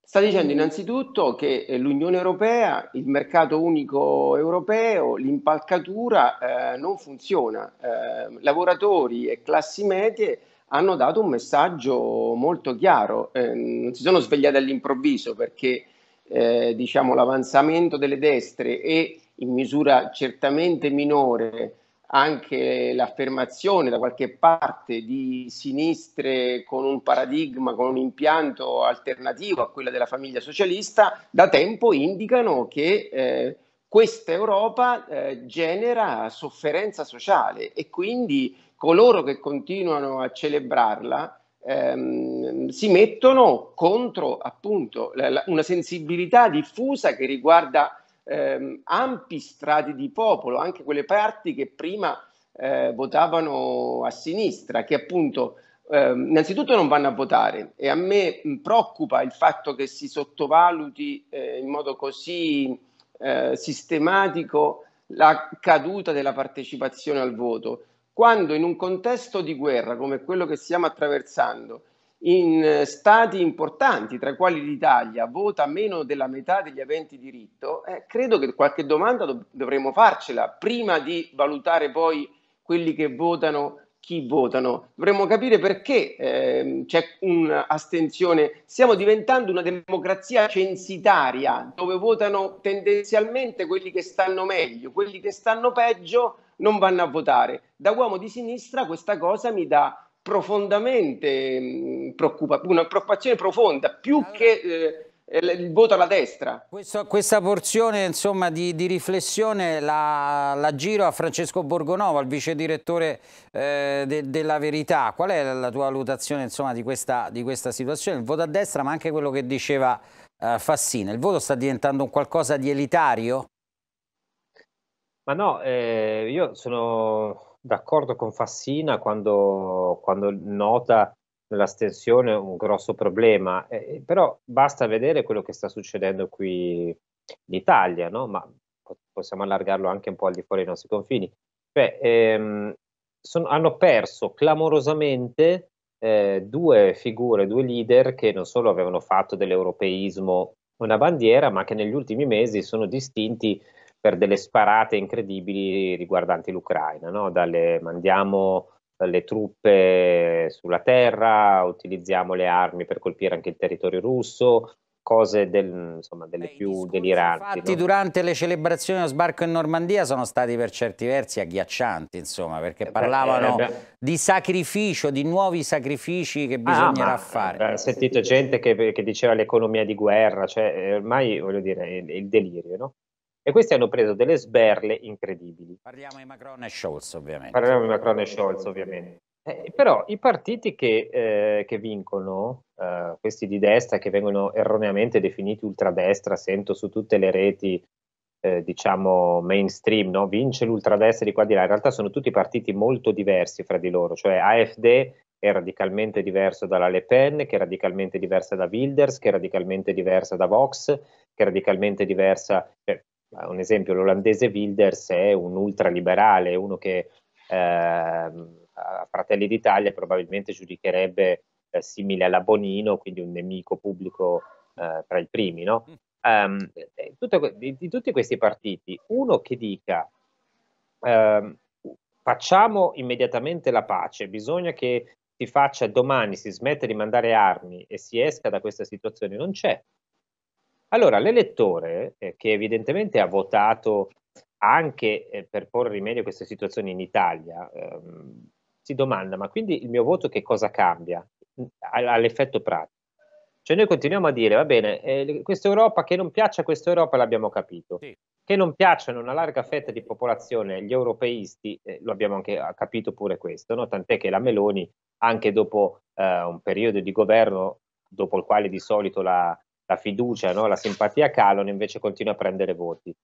Sta dicendo innanzitutto che eh, l'Unione Europea, il mercato unico europeo, l'impalcatura eh, non funziona. Eh, lavoratori e classi medie hanno dato un messaggio molto chiaro, eh, non si sono svegliati all'improvviso perché eh, diciamo, l'avanzamento delle destre e in misura certamente minore anche l'affermazione da qualche parte di sinistre con un paradigma, con un impianto alternativo a quella della famiglia socialista, da tempo indicano che eh, questa Europa eh, genera sofferenza sociale e quindi coloro che continuano a celebrarla ehm, si mettono contro appunto la, la, una sensibilità diffusa che riguarda ehm, ampi strati di popolo, anche quelle parti che prima eh, votavano a sinistra, che appunto ehm, innanzitutto non vanno a votare e a me preoccupa il fatto che si sottovaluti eh, in modo così eh, sistematico la caduta della partecipazione al voto, quando in un contesto di guerra come quello che stiamo attraversando, in eh, stati importanti, tra i quali l'Italia, vota meno della metà degli aventi diritto, eh, credo che qualche domanda dov- dovremmo farcela prima di valutare poi quelli che votano, chi votano. Dovremmo capire perché eh, c'è un'astensione. Stiamo diventando una democrazia censitaria, dove votano tendenzialmente quelli che stanno meglio, quelli che stanno peggio non vanno a votare. Da uomo di sinistra questa cosa mi dà profondamente mh, mm, una preoccupazione profonda, più che eh, il voto alla destra. Questo, questa porzione insomma, di, di, riflessione la, la, giro a Francesco Borgonova, il vice direttore eh, de, della Verità. Qual è la tua valutazione insomma, di, questa, di questa situazione? Il voto a destra, ma anche quello che diceva eh, Fassina. Il voto sta diventando un qualcosa di elitario? Ma no, eh, io sono d'accordo con Fassina quando, quando nota nell'astensione un grosso problema, eh, eh, però basta vedere quello che sta succedendo qui in Italia, no? ma possiamo allargarlo anche un po' al di fuori dei nostri confini. Cioè, ehm, sono, hanno perso clamorosamente eh, due figure, due leader che non solo avevano fatto dell'europeismo una bandiera, ma che negli ultimi mesi sono distinti per delle sparate incredibili riguardanti l'Ucraina, no? Dalle, mandiamo eh, le truppe sulla terra, utilizziamo le armi per colpire anche il territorio russo, cose del, insomma, delle Beh, più deliranti. Infatti no? durante le celebrazioni dello sbarco in Normandia sono stati per certi versi agghiaccianti, insomma, perché eh parlavano eh, beh, di sacrificio, di nuovi sacrifici che ah, bisognerà ah, fare. Eh, ho sentito gente che, che diceva l'economia di guerra, cioè ormai voglio dire il, il delirio, no? e questi hanno preso delle sberle incredibili. Parliamo di Macron e Scholz ovviamente. Parliamo di Macron e Scholz ovviamente. Eh, però i partiti che, eh, che vincono, eh, questi di destra che vengono erroneamente definiti ultradestra, sento su tutte le reti, eh, diciamo, mainstream, no? vince l'ultradestra di qua di là, in realtà sono tutti partiti molto diversi fra di loro, cioè AFD è radicalmente diverso dalla Le Pen, che è radicalmente diversa da Wilders, che è radicalmente diversa da Vox, che è radicalmente diversa, cioè, eh, un esempio, l'olandese Wilders è un ultraliberale, uno che eh, a Fratelli d'Italia probabilmente giudicherebbe eh, simile alla Bonino, quindi un nemico pubblico eh, tra i primi. No? Um, tutto, di, di, tutti questi partiti, uno che dica ehm, facciamo immediatamente la pace, bisogna che si faccia domani, si smette di mandare armi e si esca da questa situazione, non c'è. Allora, l'elettore eh, che evidentemente ha votato anche eh, per porre rimedio a queste situazioni in Italia, ehm, si domanda, ma quindi il mio voto che cosa cambia all'effetto pratico? Cioè noi continuiamo a dire, va bene, eh, questa Europa, che non piaccia questa Europa l'abbiamo capito, sì. che non piacciono una larga fetta di popolazione, gli europeisti, eh, lo abbiamo anche capito pure questo, no? tant'è che la Meloni, anche dopo eh, un periodo di governo, dopo il quale di solito la, la fiducia, no? la simpatia calano, invece continua a prendere voti.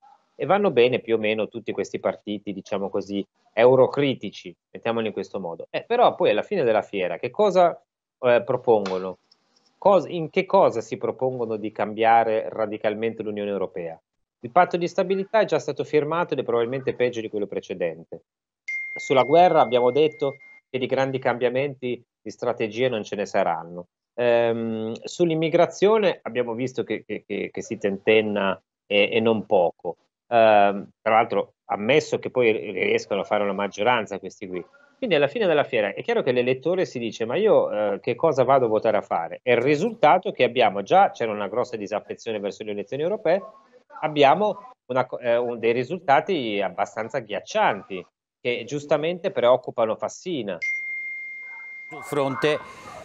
E vanno bene più o meno tutti questi partiti, diciamo così, eurocritici, mettiamoli in questo modo. Eh, però poi alla fine della fiera che cosa eh, propongono? Cos- in che cosa si propongono di cambiare radicalmente l'Unione Europea? Il patto di stabilità è già stato firmato ed è probabilmente peggio di quello precedente. Sulla guerra abbiamo detto che di grandi cambiamenti di strategia non ce ne saranno. Ehm, sull'immigrazione abbiamo visto che, che, che si tentenna e, e non poco. Ehm, tra l'altro, ammesso che poi riescono a fare una maggioranza questi qui. Quindi alla fine della fiera è chiaro che l'elettore si dice ma io eh, che cosa vado a votare a fare? E il risultato che abbiamo già, c'era una grossa disaffezione verso le elezioni europee, abbiamo una, eh, un, dei risultati abbastanza agghiaccianti che giustamente preoccupano Fassina. Fronte,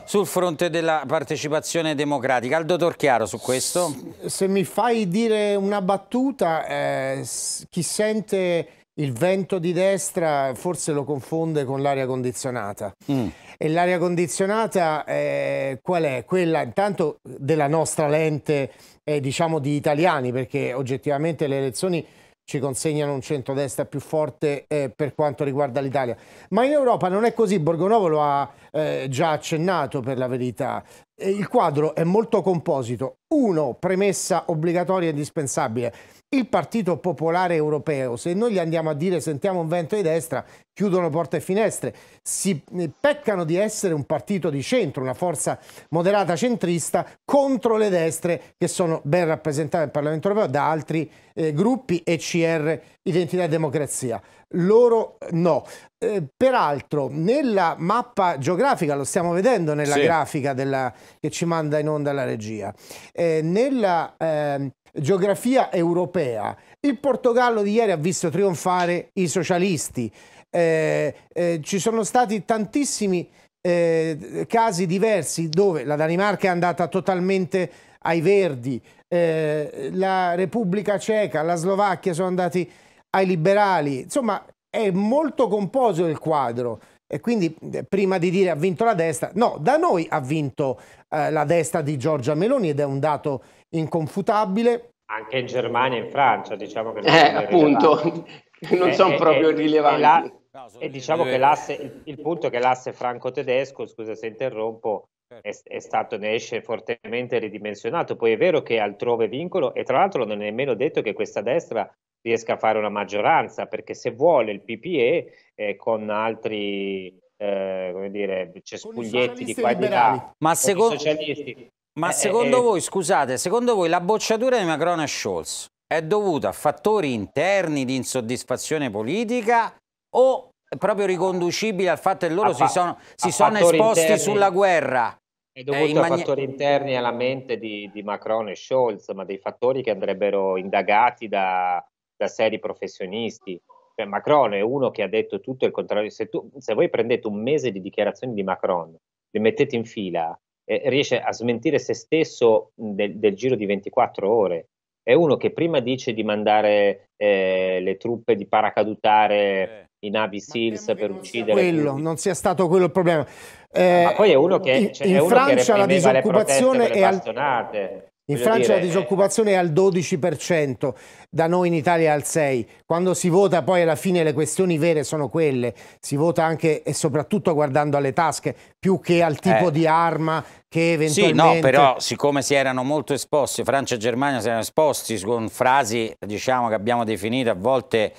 sul fronte della partecipazione democratica. Aldo Torchiaro su questo? Se mi fai dire una battuta, eh, chi sente il vento di destra forse lo confonde con l'aria condizionata. Mm. E l'aria condizionata eh, qual è? Quella intanto della nostra lente, eh, diciamo, di italiani, perché oggettivamente le elezioni ci consegnano un centrodestra più forte eh, per quanto riguarda l'Italia. Ma in Europa non è così, Borgonovo lo ha eh, già accennato per la verità. Il quadro è molto composito. Uno, premessa obbligatoria e indispensabile, il Partito Popolare Europeo, se noi gli andiamo a dire sentiamo un vento di destra, chiudono porte e finestre, si eh, peccano di essere un partito di centro, una forza moderata centrista contro le destre che sono ben rappresentate nel Parlamento Europeo da altri eh, gruppi ECR, Identità e Democrazia. Loro no. Eh, peraltro nella mappa geografica, lo stiamo vedendo nella sì. grafica della, che ci manda in onda la regia, eh, nella ehm, geografia europea. Il Portogallo di ieri ha visto trionfare i socialisti. Eh, eh, ci sono stati tantissimi eh, casi diversi dove la Danimarca è andata totalmente ai verdi, eh, la Repubblica Ceca, la Slovacchia sono andati ai liberali. Insomma, è molto composo il quadro. E quindi eh, prima di dire ha vinto la destra, no, da noi ha vinto eh, la destra di Giorgia Meloni ed è un dato inconfutabile. Anche in Germania e in Francia, diciamo che... Non eh, appunto, non eh, sono eh, proprio eh, rilevanti. La, e diciamo che l'asse, il, il, punto è che l'asse franco-tedesco, scusa se interrompo, è, certo. è, stato, ne esce fortemente ridimensionato. Poi è vero che altrove vincolo, e tra l'altro non è nemmeno detto che questa destra riesca a fare una maggioranza, perché se vuole il PPE eh, con altri eh, come dire, cespuglietti di qua e di là. Ma secondo... socialisti ma eh, eh, secondo eh, voi, scusate, secondo voi la bocciatura di Macron e Scholz è dovuta a fattori interni di insoddisfazione politica o è proprio riconducibile al fatto che loro si sono, si sono esposti interni, sulla guerra? È dovuto eh, a fattori interni alla mente di, di, Macron e Scholz, ma dei fattori che andrebbero indagati da, da seri professionisti. Cioè, Macron è uno che ha detto tutto il contrario. Se, tu, se voi prendete un mese di dichiarazioni di Macron, le mettete in fila, eh, riesce a smentire se stesso del, del, giro di 24 ore. È uno che prima dice di mandare eh, le truppe di paracadutare eh. in Navy Seals per uccidere. Quello, quindi. non sia stato quello il problema. Eh, Ma poi è uno che, cioè, in, in Francia che la disoccupazione è al... In Francia dire... la eh, disoccupazione è al 12%, da noi in Italia è al 6%. Quando si vota poi alla fine le questioni vere sono quelle, si vota anche e soprattutto guardando alle tasche, più che al tipo eh. di arma che eventualmente... Sì, no, però siccome si erano molto esposti, Francia e Germania si erano esposti con frasi, diciamo, che abbiamo definito a volte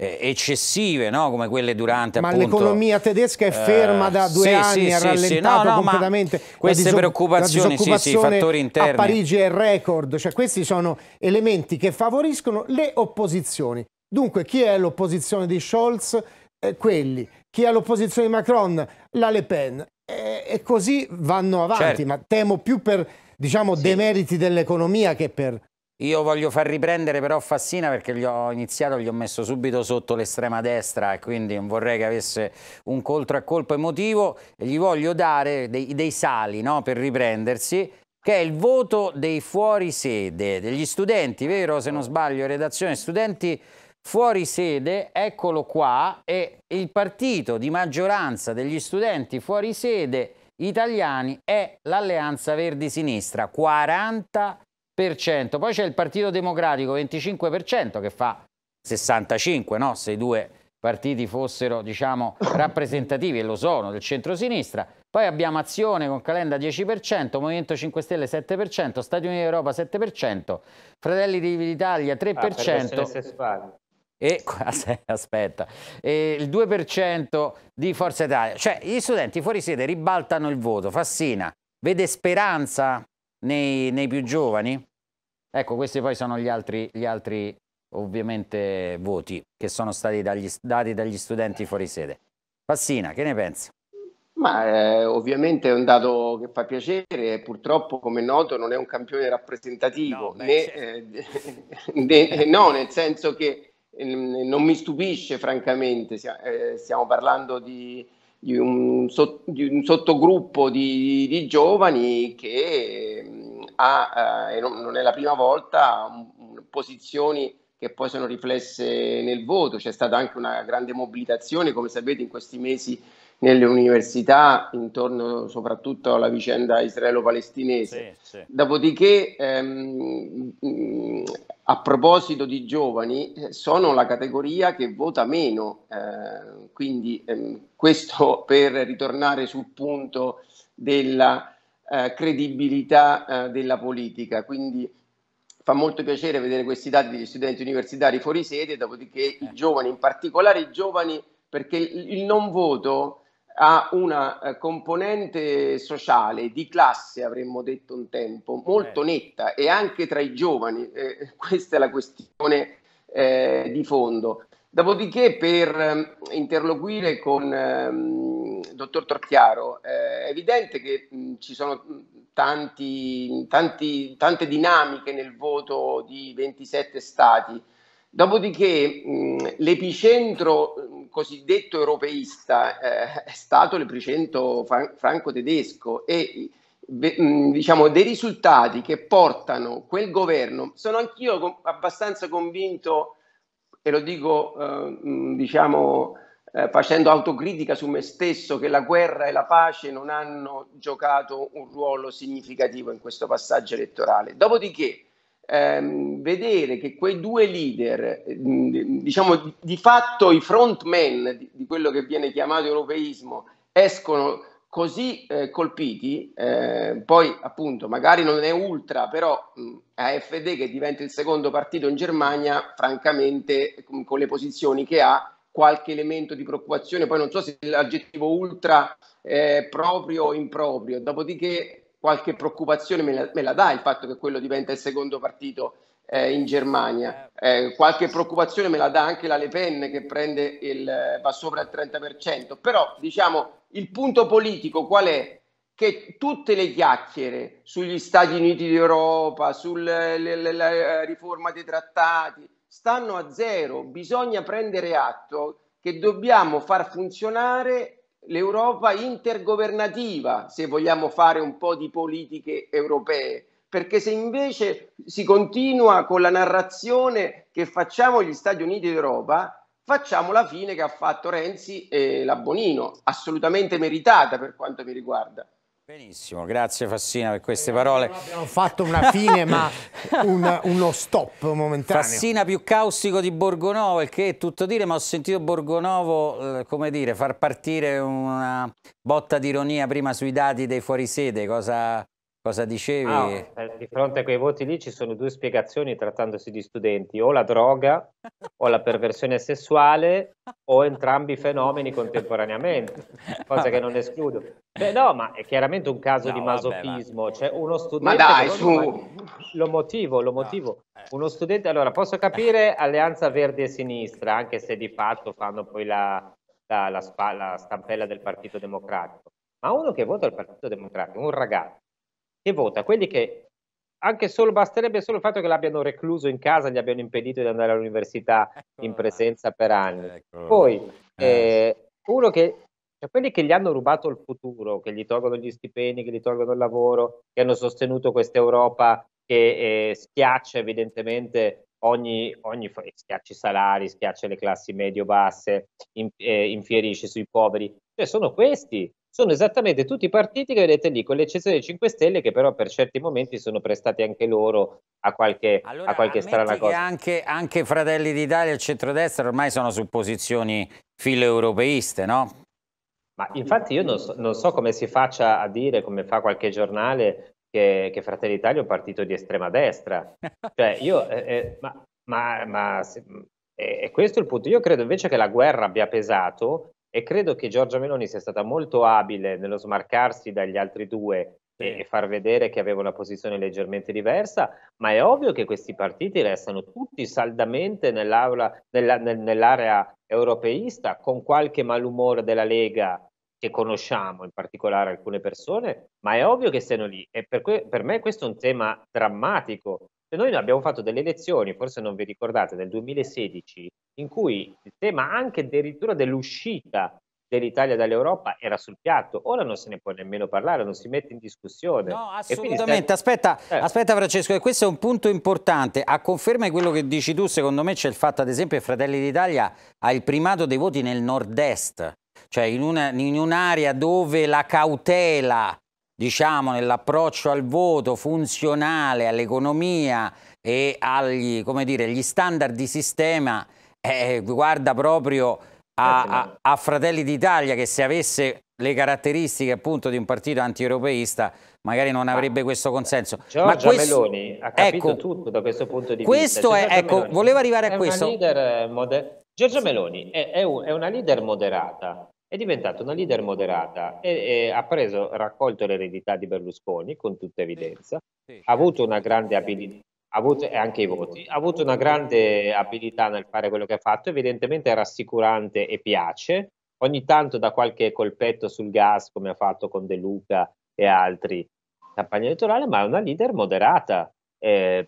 eh, eccessive no? come quelle durante ma l'economia tedesca è ferma eh, da due eh, anni sì, ha sì, rallentato sì, no, completamente no, queste preoccupazioni sì, sì, fattori interni a Parigi è record cioè questi sono elementi che favoriscono le opposizioni dunque chi è l'opposizione di Scholz? Eh, quelli chi è l'opposizione di Macron? la Le Pen eh, e così vanno avanti certo. ma temo più per diciamo demeriti dell'economia che per io voglio far riprendere però Fassina perché gli ho iniziato, gli ho messo subito sotto l'estrema destra e quindi non vorrei che avesse un colpo a colpo emotivo. E gli voglio dare dei, dei sali no? per riprendersi, che è il voto dei fuori sede, degli studenti, vero? Se non sbaglio, redazione studenti fuori sede, eccolo qua, e il partito di maggioranza degli studenti fuori sede italiani è l'Alleanza Verdi Sinistra, 40 poi c'è il Partito Democratico 25% che fa 65, no? se i due partiti fossero diciamo, rappresentativi, e lo sono, del centro-sinistra, Poi abbiamo Azione con Calenda 10%, Movimento 5 Stelle 7%, Stati Uniti d'Europa 7%, Fratelli d'Italia 3%. Ah, e aspetta, e il 2% di Forza Italia. Cioè, gli studenti fuori sede ribaltano il voto. Fassina, vede speranza nei, nei più giovani? Ecco, questi poi sono gli altri, gli altri ovviamente voti che sono stati dagli, dati dagli studenti fuori sede. Passina, che ne pensi? Ma eh, ovviamente è un dato che fa piacere, purtroppo come noto non è un campione rappresentativo, no, beh, né, certo. eh, né, eh, no nel senso che eh, non mi stupisce francamente, eh, stiamo parlando di di un, di un sottogruppo di, di, giovani che mm, ha, eh, e non, non, è la prima volta, posizioni che poi sono riflesse nel voto. C'è stata anche una grande mobilitazione, come sapete, in questi mesi nelle università intorno soprattutto alla vicenda israelo-palestinese. Sì, sì. Dopodiché, ehm, a proposito di giovani, sono la categoria che vota meno, eh, quindi ehm, questo per ritornare sul punto della eh, credibilità eh, della politica. Quindi fa molto piacere vedere questi dati degli studenti universitari fuori sede, dopodiché i eh. giovani, in particolare i giovani, perché il non voto ha una eh, componente sociale di classe, avremmo detto un tempo, molto eh. netta e anche tra i giovani. Eh, questa è la questione eh, di fondo. Dopodiché, per ehm, interloquire con ehm, dottor Torchiaro, eh, è evidente che mh, ci sono tanti, tanti, tante dinamiche nel voto di 27 stati. Dopodiché, mh, l'epicentro cosiddetto europeista eh, è stato il pricento franco-tedesco e mm, diciamo, dei risultati che portano quel governo, sono anch'io abbastanza convinto, e lo dico eh, mm, diciamo, eh, facendo autocritica su me stesso, che la guerra e la pace non hanno giocato un ruolo significativo in questo passaggio elettorale. Dopodiché, ehm, vedere che quei due leader, ehm, diciamo di fatto i frontman di, di quello che viene chiamato europeismo, escono così eh, colpiti, eh, poi appunto magari non è ultra, però mh, AFD che diventa il secondo partito in Germania, francamente mh, con le posizioni che ha, qualche elemento di preoccupazione, poi non so se l'aggettivo ultra è proprio o improprio, dopodiché qualche preoccupazione me la, me la dà il fatto che quello diventa il secondo partito eh, in Germania. Eh, qualche preoccupazione me la dà anche la Le Pen che prende il, eh, va sopra il 30%, però diciamo il punto politico qual è? Che tutte le chiacchiere sugli Stati Uniti d'Europa, sulla eh, riforma dei trattati, stanno a zero, bisogna prendere atto che dobbiamo far funzionare l'Europa intergovernativa, se vogliamo fare un po' di politiche europee, perché se invece si continua con la narrazione che facciamo gli Stati Uniti d'Europa, facciamo la fine che ha fatto Renzi e la Bonino, assolutamente meritata per quanto mi riguarda. Benissimo, grazie Fassina per queste eh, parole. Abbiamo fatto una fine ma un, uno stop momentaneo. Fassina più caustico di Borgonovo, il che è tutto dire, ma ho sentito Borgonovo, eh, come dire, far partire una botta d'ironia prima sui dati dei fuorisede, cosa Cosa dicevi? Ah, eh, di fronte a quei voti lì ci sono due spiegazioni trattandosi di studenti, o la droga o la perversione sessuale o entrambi i fenomeni contemporaneamente, cosa che non escludo. Beh no, ma è chiaramente un caso no, di masochismo, vabbè, vabbè. cioè uno studente... Ma dai, su! Lo motivo, lo motivo. Eh. Uno studente, allora posso capire Alleanza Verde e Sinistra, anche se di fatto fanno poi la, la, la, la stampella del Partito Democratico, ma uno che vota il Partito Democratico, un ragazzo che vota quelli che anche solo basterebbe solo il fatto che l'abbiano recluso in casa, gli abbiano impedito di andare all'università ecco in presenza là. per anni. Ecco. Poi eh, eh uno che cioè quelli che gli hanno rubato il futuro, che gli tolgono gli stipendi, che gli tolgono il lavoro, che hanno sostenuto questa Europa che eh, schiaccia evidentemente ogni, ogni eh, schiaccia i salari, schiaccia le classi medio-basse, in, eh, infierisce sui poveri, cioè sono questi sono esattamente tutti i partiti che vedete lì, con l'eccezione dei 5 Stelle, che però per certi momenti sono prestati anche loro a qualche, allora, a qualche strana cosa. Anche, anche Fratelli d'Italia e il centrodestra ormai sono su posizioni filo no? Ma infatti io non so, non so, come si faccia a dire, come fa qualche giornale, che, che Fratelli d'Italia è un partito di estrema destra. Cioè, io, eh, eh, ma, ma, ma se, è questo il punto. Io credo invece che la guerra abbia pesato e credo che Giorgia Meloni sia stata molto abile nello smarcarsi dagli altri due e far vedere che aveva una posizione leggermente diversa, ma è ovvio che questi partiti restano tutti saldamente nella, nell'area europeista, con qualche malumore della Lega che conosciamo, in particolare alcune persone, ma è ovvio che siano lì. E per, que- per me questo è un tema drammatico, e noi abbiamo fatto delle elezioni, forse non vi ricordate, nel 2016, in cui il tema anche addirittura dell'uscita dell'Italia dall'Europa era sul piatto, ora non se ne può nemmeno parlare, non si mette in discussione. No, assolutamente, stai... aspetta, eh. aspetta Francesco, e questo è un punto importante, a conferma di quello che dici tu, secondo me c'è il fatto ad esempio che Fratelli d'Italia ha il primato dei voti nel nord-est, cioè in, un'area un dove la cautela diciamo, nell'approccio al voto funzionale all'economia e agli dire, gli standard di sistema eh, guarda proprio a, eh, a, a Fratelli d'Italia che se avesse le caratteristiche appunto di un partito antieuropeista magari non avrebbe questo consenso. Giorgia Ma questo, Meloni ha capito ecco, tutto da questo punto di questo vista. È, ecco, Meloni volevo arrivare a questo. Eh, Giorgia Meloni è, è, un, è una leader moderata, è diventata una leader moderata e, e ha preso, raccolto l'eredità di Berlusconi con tutta evidenza, sì, sì, ha avuto una grande abilità. e anche i voti, ha avuto una grande abilità nel fare quello che ha fatto, evidentemente è rassicurante e piace, ogni tanto da qualche colpetto sul gas come ha fatto con De Luca e altri, campagna elettorale, ma è una leader moderata eh,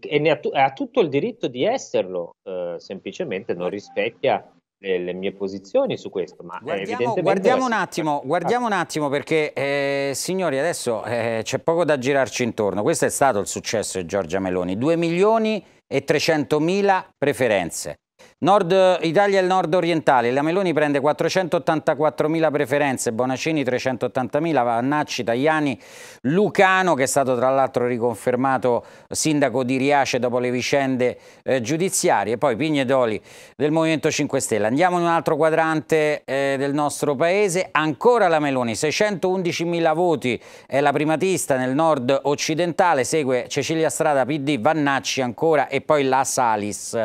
e ha, ha, tutto il diritto di esserlo, eh, semplicemente non rispecchia le, le, mie posizioni su questo, ma eh, guardiamo, Guardiamo un attimo, guardiamo un attimo perché, eh, signori, adesso eh, c'è poco da girarci intorno. Questo è stato il successo di Giorgia Meloni, 2 milioni e 300 mila preferenze. Nord Italia e il nord orientale, la Meloni prende 484.000 preferenze, Bonacini 380.000, Vannacci, Tajani, Lucano che è stato tra l'altro riconfermato sindaco di Riace dopo le vicende eh, giudiziarie, e poi Pignedoli del Movimento 5 Stelle. Andiamo in un altro quadrante eh, del nostro paese, ancora la Meloni, 611.000 voti, è la primatista nel nord occidentale, segue Cecilia Strada PD, Vannacci ancora e poi la Salis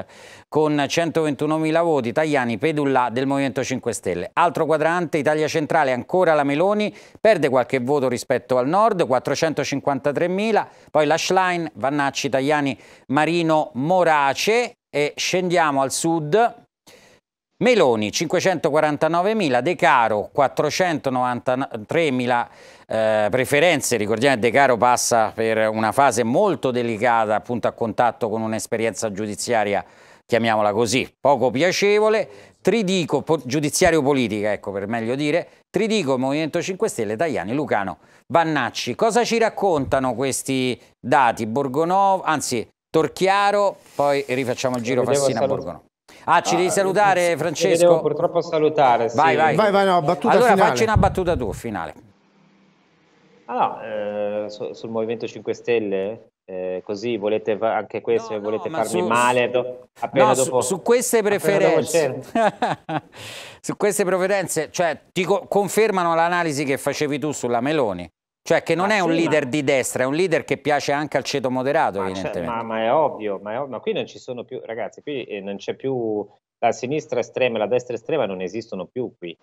con 121.000 voti, Tajani, Pedulla del Movimento 5 Stelle. Altro quadrante, Italia Centrale, ancora la Meloni, perde qualche voto rispetto al nord, 453.000, poi Lashline, Vannacci, Tajani, Marino, Morace e scendiamo al sud. Meloni 549.000, De Caro 493.000 eh, preferenze, ricordiamo che De Caro passa per una fase molto delicata appunto a contatto con un'esperienza giudiziaria chiamiamola così, poco piacevole, tridico po giudiziario-politica, ecco per meglio dire, tridico Movimento 5 Stelle, Tajani, Lucano, Vannacci. Cosa ci raccontano questi dati? Borgonovo, anzi Torchiaro, poi rifacciamo il giro Fassina-Borgonovo. Ah, ci devi ah, salutare, Francesco? Ci devo purtroppo salutare. Sì. Vai, vai, vai, vai no, battuta allora finale. facci una battuta tu, finale. Ah, eh, sul Movimento 5 Stelle? Eh, così volete anche questo no, volete no, farmi su, male do, appena no, dopo, su, su, queste preferenze su queste preferenze cioè ti co confermano l'analisi che facevi tu sulla Meloni cioè che non ma è un leader ma... di destra, è un leader che piace anche al ceto moderato ma evidentemente. Ma, ma, è ovvio, ma, è ovvio, ma qui non ci sono più, ragazzi, qui eh, non c'è più, la sinistra estrema e la destra estrema non esistono più qui.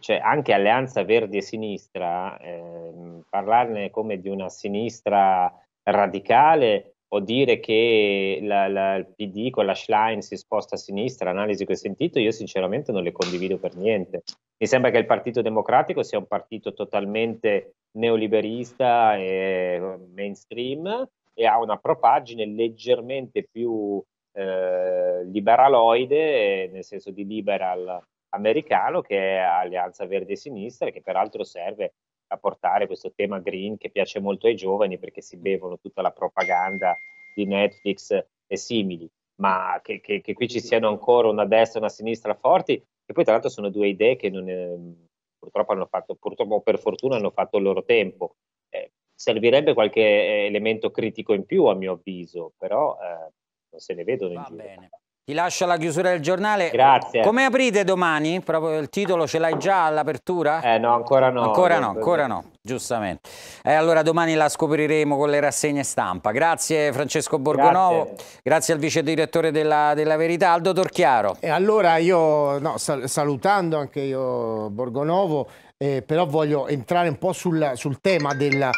Cioè anche Alleanza verde e Sinistra, eh, parlarne come di una sinistra radicale o dire che la, la, il PD con la Schlein si sposta a sinistra, analisi che ho sentito, io sinceramente non le condivido per niente. Mi sembra che il Partito Democratico sia un partito totalmente neoliberista e mainstream e ha una propaggine leggermente più eh, liberaloide, nel senso di liberal americano, che è Alleanza Verde e Sinistra, che peraltro serve a portare questo tema green che piace molto ai giovani perché si bevono tutta la propaganda di Netflix e simili, ma che, che, che qui ci siano ancora una destra e una sinistra forti, e poi tra l'altro sono due idee che non, eh, purtroppo hanno fatto, purtroppo per fortuna hanno fatto il loro tempo. Eh, servirebbe qualche eh, elemento critico in più a mio avviso, però eh, non se ne vedono Va in giro. Bene. Ti lascio alla chiusura del giornale. Grazie. Come aprite domani? Proprio il titolo ce l'hai già all'apertura? Eh no, ancora no. Ancora no, ancora no, giustamente. Eh, allora domani la scopriremo con le rassegne stampa. Grazie Francesco Borgonovo, grazie, grazie al vice direttore della, della, Verità, Aldo Torchiaro. E allora io, no, sal salutando anche io Borgonovo, eh, però voglio entrare un po' sul, sul tema della,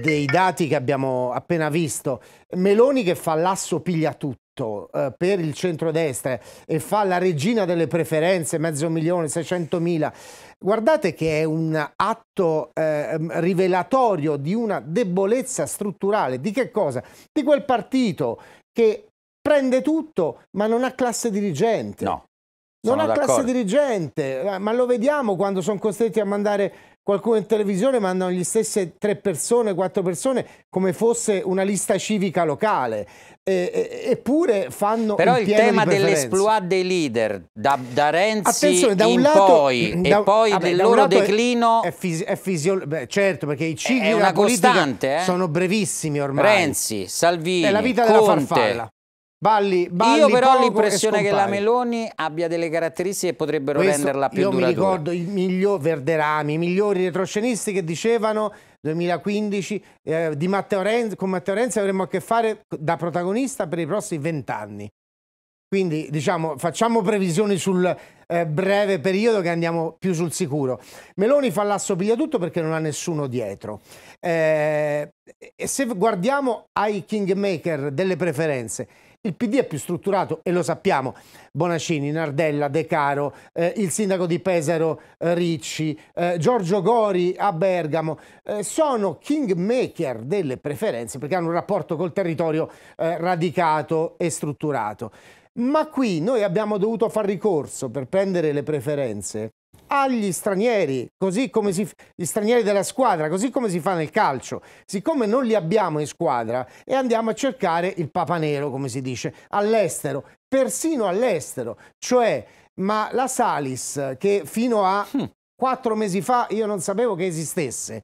dei dati che abbiamo appena visto. Meloni che fa l'asso piglia tutto eh, per il centrodestra e fa la regina delle preferenze, mezzo milione, 600 mila, guardate che è un atto eh, rivelatorio di una debolezza strutturale. Di che cosa? Di quel partito che prende tutto ma non ha classe dirigente. No. Non ha classe dirigente, ma lo vediamo quando sono costretti a mandare qualcuno in televisione mandano gli stessi tre persone, quattro persone come fosse una lista civica locale e, e, eppure fanno però il, il tema dell'esploit dei leader da, da Renzi da in lato, poi da, e poi vabbè, del loro declino è, è, fisi, è fisio, beh, certo perché i cicli della politica eh? sono brevissimi ormai Renzi, Salvini, è la vita Conte. della farfalla Balli, balli io però ho l'impressione che la Meloni abbia delle caratteristiche che potrebbero Questo, renderla più io duratura. Io mi ricordo i migliori Verderami, i migliori retroscenisti che dicevano 2015 eh, di Matteo Renzi, con Matteo Renzi avremmo a che fare da protagonista per i prossimi vent'anni. Quindi diciamo, facciamo previsioni sul eh, breve periodo che andiamo più sul sicuro. Meloni fa l'asso piglia tutto perché non ha nessuno dietro. Eh, e se guardiamo ai kingmaker delle preferenze, il PD è più strutturato e lo sappiamo. Bonacini, Nardella, De Caro, eh, il sindaco di Pesaro eh, Ricci, eh, Giorgio Gori a Bergamo, eh, sono kingmaker delle preferenze perché hanno un rapporto col territorio eh, radicato e strutturato. Ma qui noi abbiamo dovuto far ricorso per prendere le preferenze agli stranieri, così come si, gli stranieri della squadra, così come si fa nel calcio. Siccome non li abbiamo in squadra e andiamo a cercare il papa nero, come si dice, all'estero, persino all'estero. Cioè, ma la Salis, che fino a hm. quattro mesi fa io non sapevo che esistesse,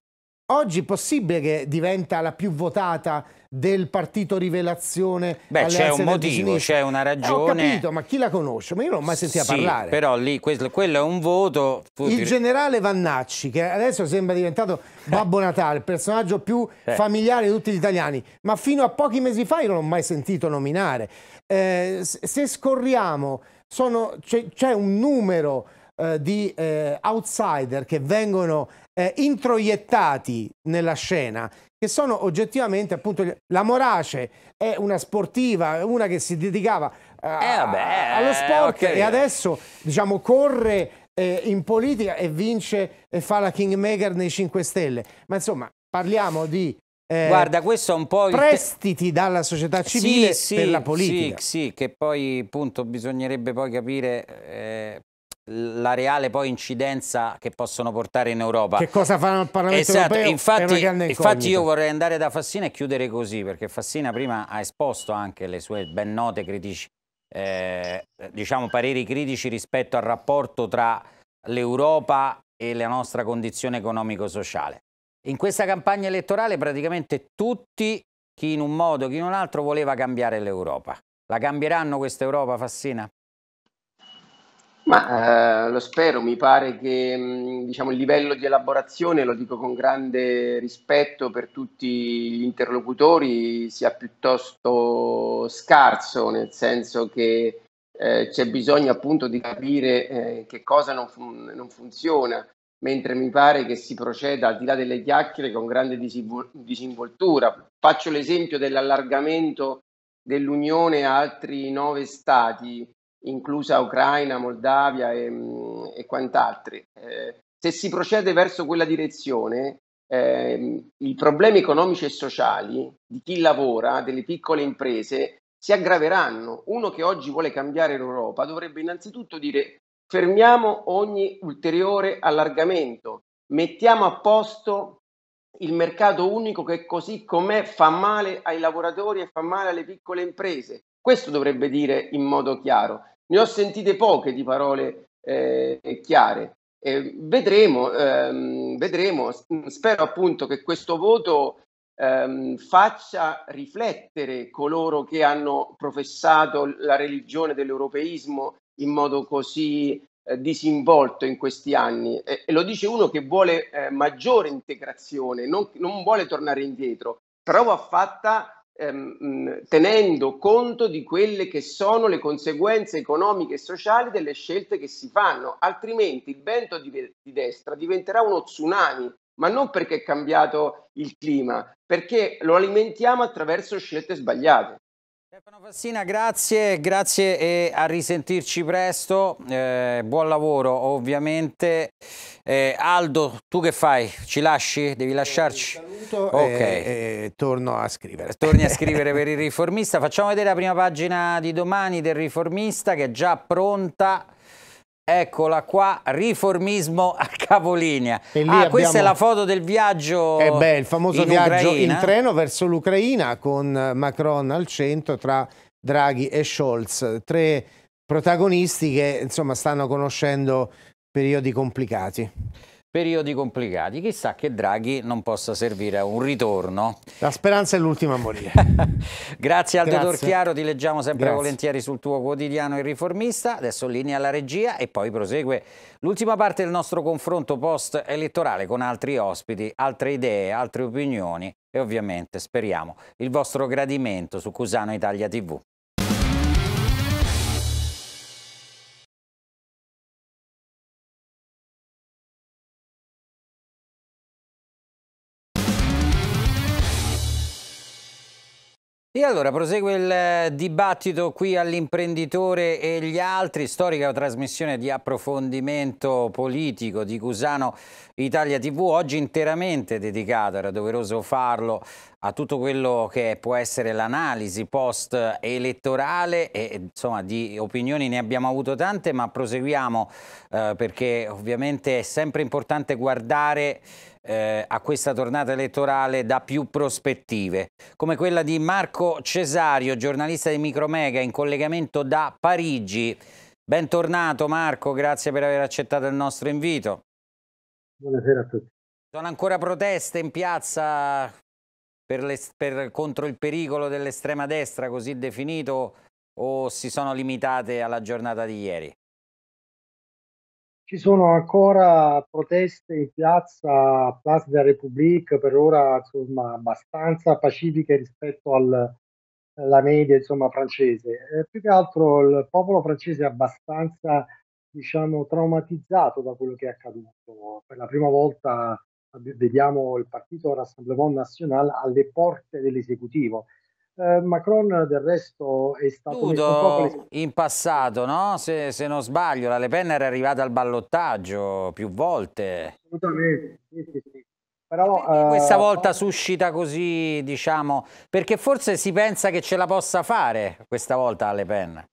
oggi è possibile che diventa la più votata del partito rivelazione. Beh, c'è un motivo, c'è una ragione. Eh, ho capito, ma chi la conosce? Ma io non l'ho mai sentita sì, parlare. Però lì quello, quello è un voto. Futile. Il generale Vannacci, che adesso sembra diventato eh. Babbo Natale, il personaggio più eh. familiare di tutti gli italiani, ma fino a pochi mesi fa io non l'ho mai sentito nominare. Eh, se scorriamo, c'è un numero eh, di eh, outsider che vengono eh, introiettati nella scena, che sono oggettivamente appunto la Morace è una sportiva, una che si dedicava a, eh, eh vabbè, allo sport okay. e adesso diciamo corre eh, in politica e vince e fa la Kingmaker nei 5 Stelle. Ma insomma, parliamo di eh, Guarda, questo è un po' prestiti dalla società civile sì, sì, per la politica. Sì, sì, che poi appunto bisognerebbe poi capire eh, la reale poi incidenza che possono portare in Europa. Che cosa fanno il Parlamento esatto, europeo? Infatti, infatti io vorrei andare da Fassina e chiudere così, perché Fassina prima ha esposto anche le sue ben note critici, eh, diciamo pareri critici rispetto al rapporto tra l'Europa e la nostra condizione economico-sociale. In questa campagna elettorale praticamente tutti, chi in un modo, chi in un altro, voleva cambiare l'Europa. La cambieranno questa Europa, Fassina? Ma eh, lo spero, mi pare che mm, diciamo, il livello di elaborazione, lo dico con grande rispetto per tutti gli interlocutori, sia piuttosto scarso, nel senso che eh, c'è bisogno appunto di capire eh, che cosa non, fun- non, funziona, mentre mi pare che si proceda al di là delle chiacchiere con grande disinvol- disinvoltura. Faccio l'esempio dell'allargamento dell'Unione a altri nove stati inclusa Ucraina, Moldavia e, mm, e quant'altri. Eh, se si procede verso quella direzione, eh, i problemi economici e sociali di chi lavora, delle piccole imprese, si aggraveranno. Uno che oggi vuole cambiare l'Europa dovrebbe innanzitutto dire fermiamo ogni ulteriore allargamento, mettiamo a posto il mercato unico che così com'è fa male ai lavoratori e fa male alle piccole imprese. Questo dovrebbe dire in modo chiaro ne ho sentite poche di parole eh, chiare. Eh, vedremo, ehm, vedremo, spero appunto che questo voto ehm, faccia riflettere coloro che hanno professato la religione dell'europeismo in modo così eh, disinvolto in questi anni e, e, lo dice uno che vuole eh, maggiore integrazione, non, non vuole tornare indietro, però va fatta Ehm, mm, tenendo conto di quelle che sono le conseguenze economiche e sociali delle scelte che si fanno, altrimenti il vento di destra diventerà uno tsunami, ma non perché è cambiato il clima, perché lo alimentiamo attraverso scelte sbagliate. Stefano Fassina, grazie, grazie e a risentirci presto, eh, buon lavoro ovviamente. Eh, Aldo, tu che fai? Ci lasci? Devi eh, lasciarci? Saluto okay. e, e torno a scrivere. Torni a scrivere per il riformista, facciamo vedere la prima pagina di domani del riformista che è già pronta. Eccola qua, riformismo a capolinea. Ah, abbiamo... questa è la foto del viaggio. Eh beh, il famoso in viaggio Ucraina. in treno verso l'Ucraina con Macron al centro tra Draghi e Scholz, tre protagonisti che insomma stanno conoscendo periodi complicati periodi complicati. Chissà che Draghi non possa servire a un ritorno. La speranza è l'ultima a morire. Grazie al dottor Chiaro, ti leggiamo sempre Grazie. volentieri sul tuo quotidiano Il Riformista. Adesso linea alla regia e poi prosegue l'ultima parte del nostro confronto post-elettorale con altri ospiti, altre idee, altre opinioni e ovviamente speriamo il vostro gradimento su Cusano Italia TV. E allora prosegue il eh, dibattito qui all'imprenditore e gli altri, storica trasmissione di approfondimento politico di Cusano Italia TV, oggi interamente dedicata, era doveroso farlo, a tutto quello che può essere l'analisi post elettorale e insomma di opinioni ne abbiamo avuto tante ma proseguiamo eh, perché ovviamente è sempre importante guardare eh, a questa tornata elettorale da più prospettive, come quella di Marco Cesario, giornalista di Micromega in collegamento da Parigi. Bentornato Marco, grazie per aver accettato il nostro invito. Buonasera a tutti. Sono ancora proteste in piazza per le, per, contro il pericolo dell'estrema destra, così definito, o si sono limitate alla giornata di ieri? Ci sono ancora proteste in piazza Place de la République, per ora insomma, abbastanza pacifiche rispetto al, alla media insomma, francese. Eh, più che altro il popolo francese è abbastanza diciamo, traumatizzato da quello che è accaduto. Per la prima volta vediamo il partito Rassemblement National alle porte dell'esecutivo eh, Macron del resto è stato Dudo, in passato, no? se, se, non sbaglio, la Le Pen era arrivata al ballottaggio più volte. Assolutamente, sì, sì, sì. Però, eh, questa volta suscita così, diciamo, perché forse si pensa che ce la possa fare questa volta Le Pen.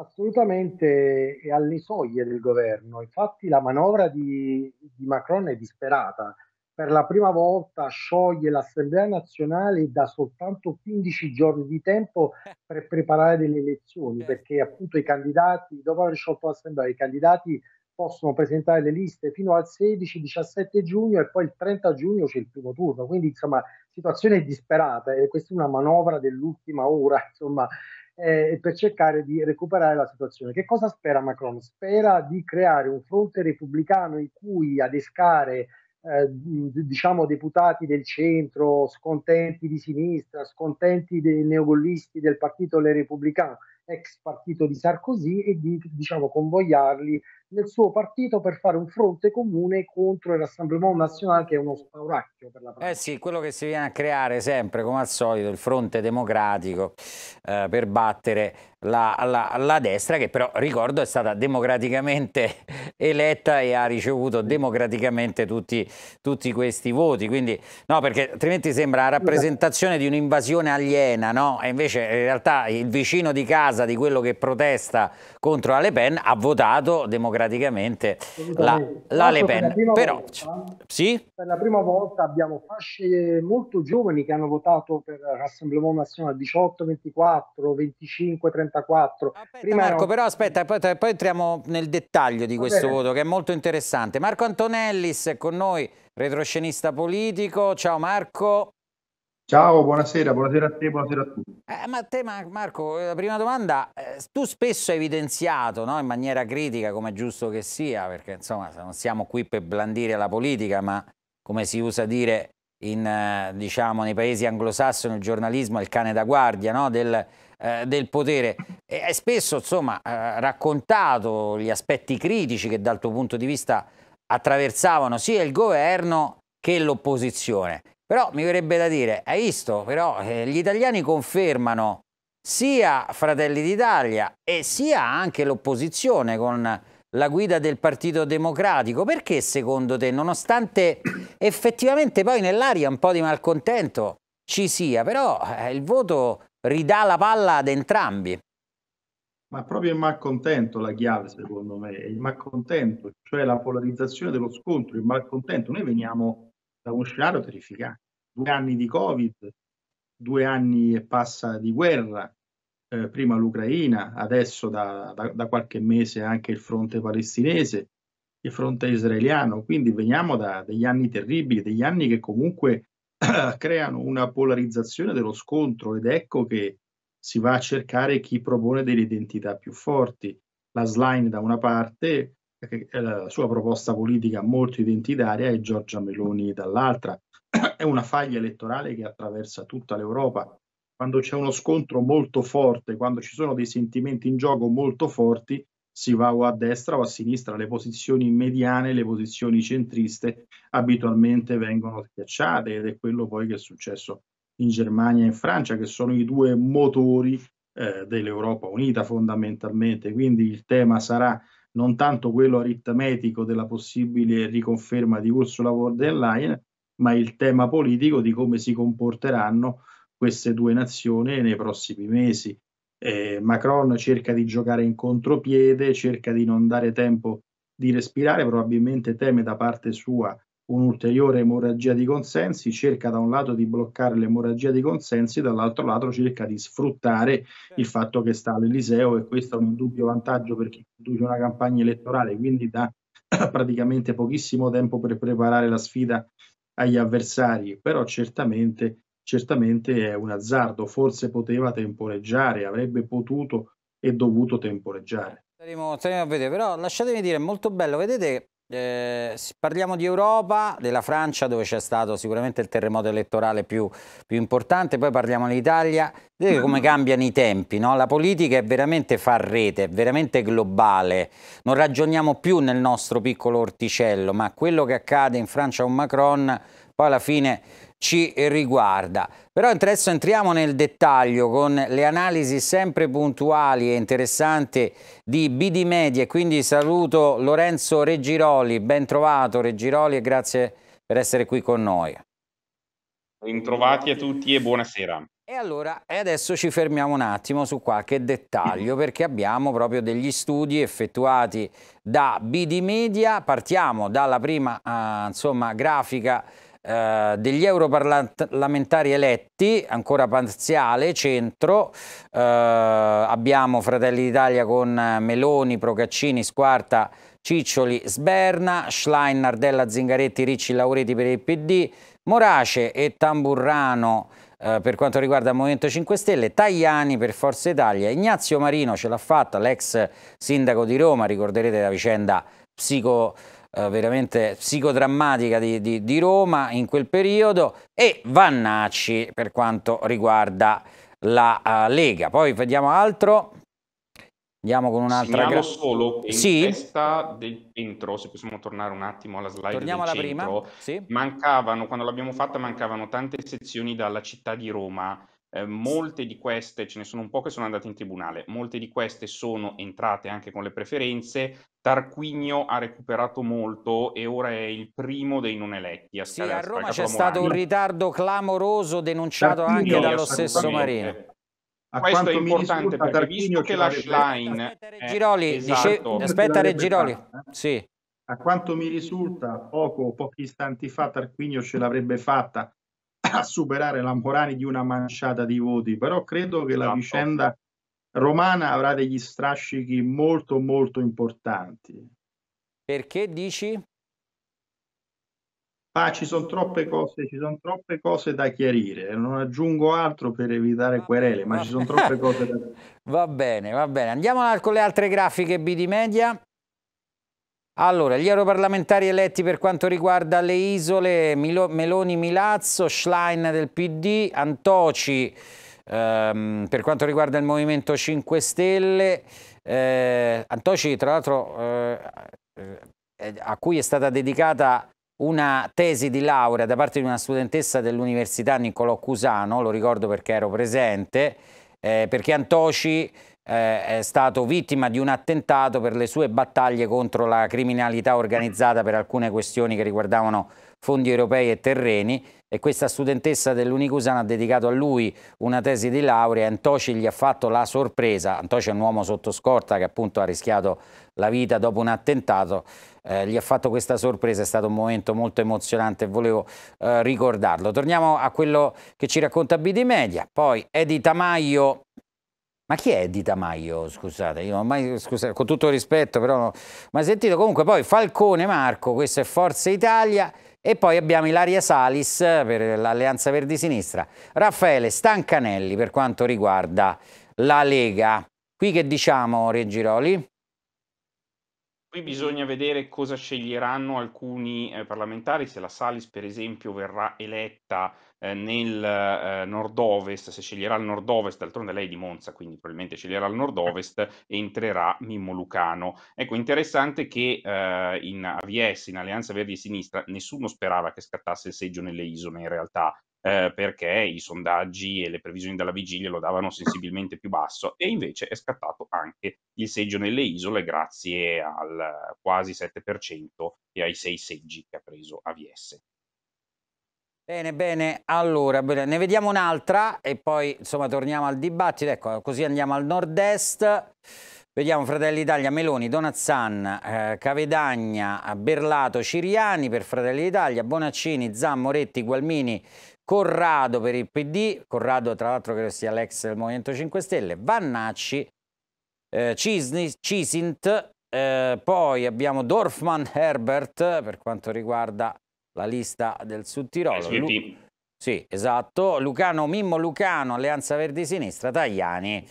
Assolutamente è alle soglie del governo, infatti la manovra di, di Macron è disperata per la prima volta scioglie l'Assemblea nazionale e dà soltanto 15 giorni di tempo eh. per preparare delle elezioni, eh. perché appunto i candidati, dopo aver sciolto l'Assemblea, i candidati possono presentare le liste fino al 16-17 giugno e poi il 30 giugno c'è il primo turno, quindi insomma situazione disperata e questa è una manovra dell'ultima ora, insomma, eh, per cercare di recuperare la situazione. Che cosa spera Macron? Spera di creare un fronte repubblicano in cui adescare eh, diciamo deputati del centro, scontenti di sinistra, scontenti dei neogollisti del partito Le Repubblicano, ex partito di Sarkozy, e di diciamo, convogliarli nel suo partito per fare un fronte comune contro il Rassemblement Nazionale che è uno spauracchio per la Francia. Eh sì, quello che si viene a creare sempre, come al solito, il fronte democratico eh, per battere la, la, la, destra che però, ricordo, è stata democraticamente eletta e ha ricevuto democraticamente tutti, tutti questi voti. Quindi, no, perché altrimenti sembra la rappresentazione di un'invasione aliena, no? E invece in realtà il vicino di casa di quello che protesta contro la Le Pen ha votato democraticamente praticamente la, la Le Pen. Per Però, volta, sì? Per la prima volta abbiamo fasce eh, molto giovani che hanno votato per l'Assemblement Nazionale 18, 24, 25, 34. Aspetta, prima Marco, erano... però aspetta, poi, poi, entriamo nel dettaglio di questo voto che è molto interessante. Marco Antonellis è con noi, retroscenista politico. Ciao Marco. Ciao, buonasera, buonasera a te, buonasera a tutti. Eh, ma te Marco, la prima domanda, eh, tu spesso hai evidenziato no, in maniera critica, come è giusto che sia, perché insomma non siamo qui per blandire la politica, ma come si usa dire in, eh, diciamo, nei paesi anglosassoni il giornalismo è il cane da guardia no, del, eh, del, potere. E hai spesso insomma, eh, raccontato gli aspetti critici che dal tuo punto di vista attraversavano sia il governo che l'opposizione. Però mi verrebbe da dire, hai visto, però eh, gli italiani confermano sia Fratelli d'Italia e sia anche l'opposizione con la guida del Partito Democratico. Perché secondo te, nonostante effettivamente poi nell'aria un po' di malcontento ci sia, però eh, il voto ridà la palla ad entrambi? Ma proprio il malcontento la chiave, secondo me, il malcontento, cioè la polarizzazione dello scontro, il malcontento. Noi veniamo da uno scenario terrificante. Due anni di Covid, due anni e passa di guerra, eh, prima l'Ucraina, adesso da, da, da, qualche mese anche il fronte palestinese, il fronte israeliano. Quindi veniamo da degli anni terribili, degli anni che comunque creano una polarizzazione dello scontro ed ecco che si va a cercare chi propone delle identità più forti. La slime da una parte, perché eh, la sua proposta politica molto identitaria e Giorgia Meloni dall'altra. è una faglia elettorale che attraversa tutta l'Europa. Quando c'è uno scontro molto forte, quando ci sono dei sentimenti in gioco molto forti, si va o a destra o a sinistra, le posizioni mediane, le posizioni centriste abitualmente vengono schiacciate ed è quello poi che è successo in Germania e in Francia, che sono i due motori eh, dell'Europa Unita fondamentalmente. Quindi il tema sarà non tanto quello aritmetico della possibile riconferma di Ursula von der Leyen, ma il tema politico di come si comporteranno queste due nazioni nei prossimi mesi. Eh, Macron cerca di giocare in contropiede, cerca di non dare tempo di respirare, probabilmente teme da parte sua un'ulteriore emorragia di consensi, cerca da un lato di bloccare l'emorragia di consensi, dall'altro lato cerca di sfruttare il fatto che sta all'Eliseo e questo è un indubbio vantaggio per chi conduce una campagna elettorale, quindi dà praticamente pochissimo tempo per preparare la sfida agli avversari, però certamente, certamente è un azzardo, forse poteva temporeggiare, avrebbe potuto e dovuto temporeggiare. Staremo, a vedere, però lasciatemi dire, è molto bello, vedete eh, parliamo di Europa, della Francia dove c'è stato sicuramente il terremoto elettorale più, più importante, poi parliamo dell'Italia, vedete come mm-hmm. cambiano i tempi, no? la politica è veramente far rete, è veramente globale, non ragioniamo più nel nostro piccolo orticello, ma quello che accade in Francia con Macron poi alla fine ci riguarda. Però adesso entriamo nel dettaglio con le analisi sempre puntuali e interessanti di BD Media quindi saluto Lorenzo Reggiroli, ben trovato Reggiroli e grazie per essere qui con noi. Bentrovati a tutti e buonasera. E allora e adesso ci fermiamo un attimo su qualche dettaglio perché abbiamo proprio degli studi effettuati da BD Media. Partiamo dalla prima eh, insomma, grafica eh, degli europarlamentari eletti, ancora parziale, centro, eh, abbiamo Fratelli d'Italia con Meloni, Procaccini, Squarta, Ciccioli, Sberna, Schlein, Nardella, Zingaretti, Ricci, Laureti per il PD, Morace e Tamburrano eh, per quanto riguarda il Movimento 5 Stelle, Tajani per Forza Italia, Ignazio Marino ce l'ha fatta, l'ex sindaco di Roma, ricorderete la vicenda psico eh, veramente psicodrammatica di, di, di, Roma in quel periodo e Vannacci per quanto riguarda la uh, Lega. Poi vediamo altro. Andiamo con un'altra gra- solo in sì. testa del centro, se possiamo tornare un attimo alla slide Torniamo alla centro. prima. Sì. Mancavano, quando l'abbiamo fatta, mancavano tante sezioni dalla città di Roma Ehm, molte di queste, ce ne sono un po' che sono andate in tribunale, molte di queste sono entrate anche con le preferenze. Tarquinio ha recuperato molto e ora è il primo dei non eletti. A sì, a Roma c'è stato un ritardo clamoroso denunciato Tarquinio, anche dallo stesso Marino. A Questo è importante perché Tarquinio visto che la Schlein... Eh, Giroli, esatto. dice... aspetta Reggiroli, eh. sì. A quanto mi risulta, poco o pochi istanti fa Tarquinio ce l'avrebbe fatta a superare l'Amporani di una manciata di voti, però credo che la esatto. vicenda romana avrà degli strascichi molto molto importanti. Perché dici? Ah, ci sono troppe cose, ci sono troppe cose da chiarire, non aggiungo altro per evitare querele, ma ci sono troppe cose da chiarire. Va bene, va bene. Andiamo con le altre grafiche BD Media. Allora, gli europarlamentari eletti per quanto riguarda le isole, Milo, Meloni Milazzo, Schlein del PD, Antoci ehm, per quanto riguarda il Movimento 5 Stelle, eh, Antoci tra l'altro eh, eh, a cui è stata dedicata una tesi di laurea da parte di una studentessa dell'Università Niccolò Cusano, lo ricordo perché ero presente, eh, perché Antoci eh, è stato vittima di un attentato per le sue battaglie contro la criminalità organizzata per alcune questioni che riguardavano fondi europei e terreni e questa studentessa dell'Unicusana ha dedicato a lui una tesi di laurea Antoci gli ha fatto la sorpresa, Antoci è un uomo sotto scorta che appunto ha rischiato la vita dopo un attentato, eh, gli ha fatto questa sorpresa, è stato un momento molto emozionante e volevo eh, ricordarlo. Torniamo a quello che ci racconta BD Media, poi Edi Tamaglio ma chi è Di Tamaio? Scusate, io mai, scusate, con tutto rispetto, però. Ma sentito comunque poi Falcone Marco, questo è Forza Italia. E poi abbiamo Ilaria Salis per l'Alleanza Verdi Sinistra, Raffaele Stancanelli per quanto riguarda la Lega. Qui che diciamo, Reggiroli? Qui bisogna vedere cosa sceglieranno alcuni eh, parlamentari, se la Salis per esempio verrà eletta eh, nel eh, nord-ovest, se sceglierà il nord-ovest, d'altronde lei è di Monza, quindi probabilmente sceglierà il nord-ovest, entrerà Mimmo Lucano. Ecco, interessante che eh, in AVS, in Alleanza Verdi e Sinistra, nessuno sperava che scattasse il seggio nelle isole in realtà, eh, perché i sondaggi e le previsioni dalla vigilia lo davano sensibilmente più basso e invece è scattato anche il seggio nelle isole grazie al quasi 7% e ai 6 seggi che ha preso AVS. Bene, bene, allora bene. ne vediamo un'altra e poi insomma torniamo al dibattito, ecco così andiamo al nord-est, vediamo Fratelli d'Italia, Meloni, Donazzan, eh, Cavedagna, Berlato, Ciriani per Fratelli d'Italia, Bonaccini, Zan, Moretti, Gualmini, Corrado per il PD, Corrado tra l'altro credo sia l'ex del Movimento 5 Stelle, Vannacci, eh, Cisni, Cisint, eh, poi abbiamo Dorfman Herbert per quanto riguarda la lista del Sud Tirolo. Eh, Lu- sì, esatto, Lucano, Mimmo Lucano, Alleanza Verdi Sinistra, Tajani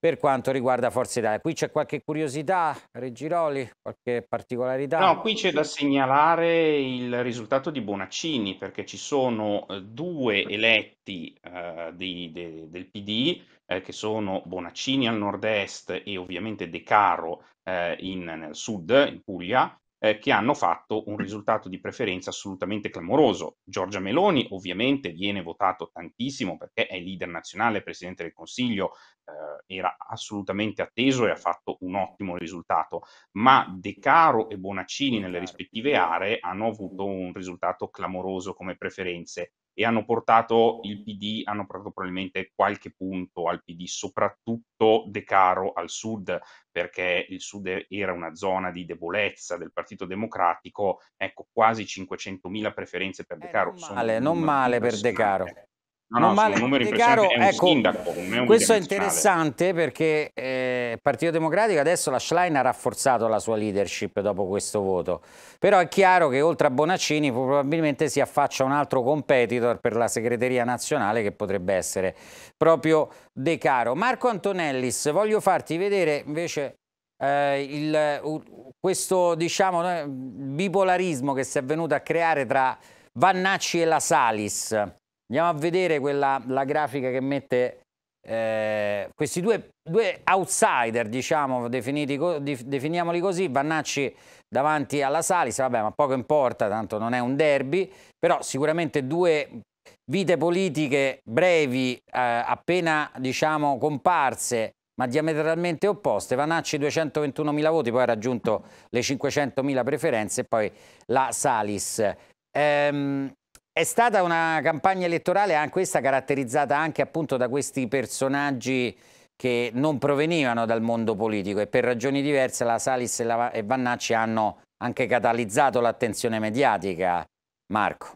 per quanto riguarda Forza Italia. Qui c'è qualche curiosità, Reggiroli, qualche particolarità? No, qui c'è da segnalare il risultato di Bonaccini, perché ci sono eh, due eletti eh, di, de, del PD, eh, che sono Bonaccini al nord-est e ovviamente De Caro eh, in, nel sud, in Puglia, eh, che hanno fatto un risultato di preferenza assolutamente clamoroso. Giorgia Meloni ovviamente viene votato tantissimo perché è leader nazionale, presidente del Consiglio, eh, era assolutamente atteso e ha fatto un ottimo risultato, ma De Caro e Bonaccini nelle rispettive aree hanno avuto un risultato clamoroso come preferenze e hanno portato il PD, hanno portato probabilmente qualche punto al PD, soprattutto De Caro al sud, perché il sud era una zona di debolezza del Partito Democratico, ecco quasi 500.000 preferenze per De eh, Caro. Eh, non male, non male per De Caro. No, non no, male, sono numeri impressionanti, caro, ecco, sindaco, questo è interessante perché eh, il Partito Democratico adesso la Schlein ha rafforzato la sua leadership dopo questo voto, però è chiaro che oltre a Bonaccini probabilmente si affaccia un altro competitor per la segreteria nazionale che potrebbe essere proprio De Caro. Marco Antonellis, voglio farti vedere invece eh, il, questo diciamo, eh, bipolarismo che si è venuto a creare tra Vannacci e la Salis Andiamo a vedere quella, la grafica che mette eh, questi due, due, outsider, diciamo, definiti, definiamoli così, Vannacci davanti alla Salis, vabbè, ma poco importa, tanto non è un derby, però sicuramente due vite politiche brevi, eh, appena, diciamo, comparse, ma diametralmente opposte. Vannacci 221.000 voti, poi ha raggiunto le 500.000 preferenze e poi la Salis. Ehm, è stata una campagna elettorale anche questa caratterizzata anche appunto da questi personaggi che non provenivano dal mondo politico e per ragioni diverse la Salis e, la, e Vannacci hanno anche catalizzato l'attenzione mediatica. Marco.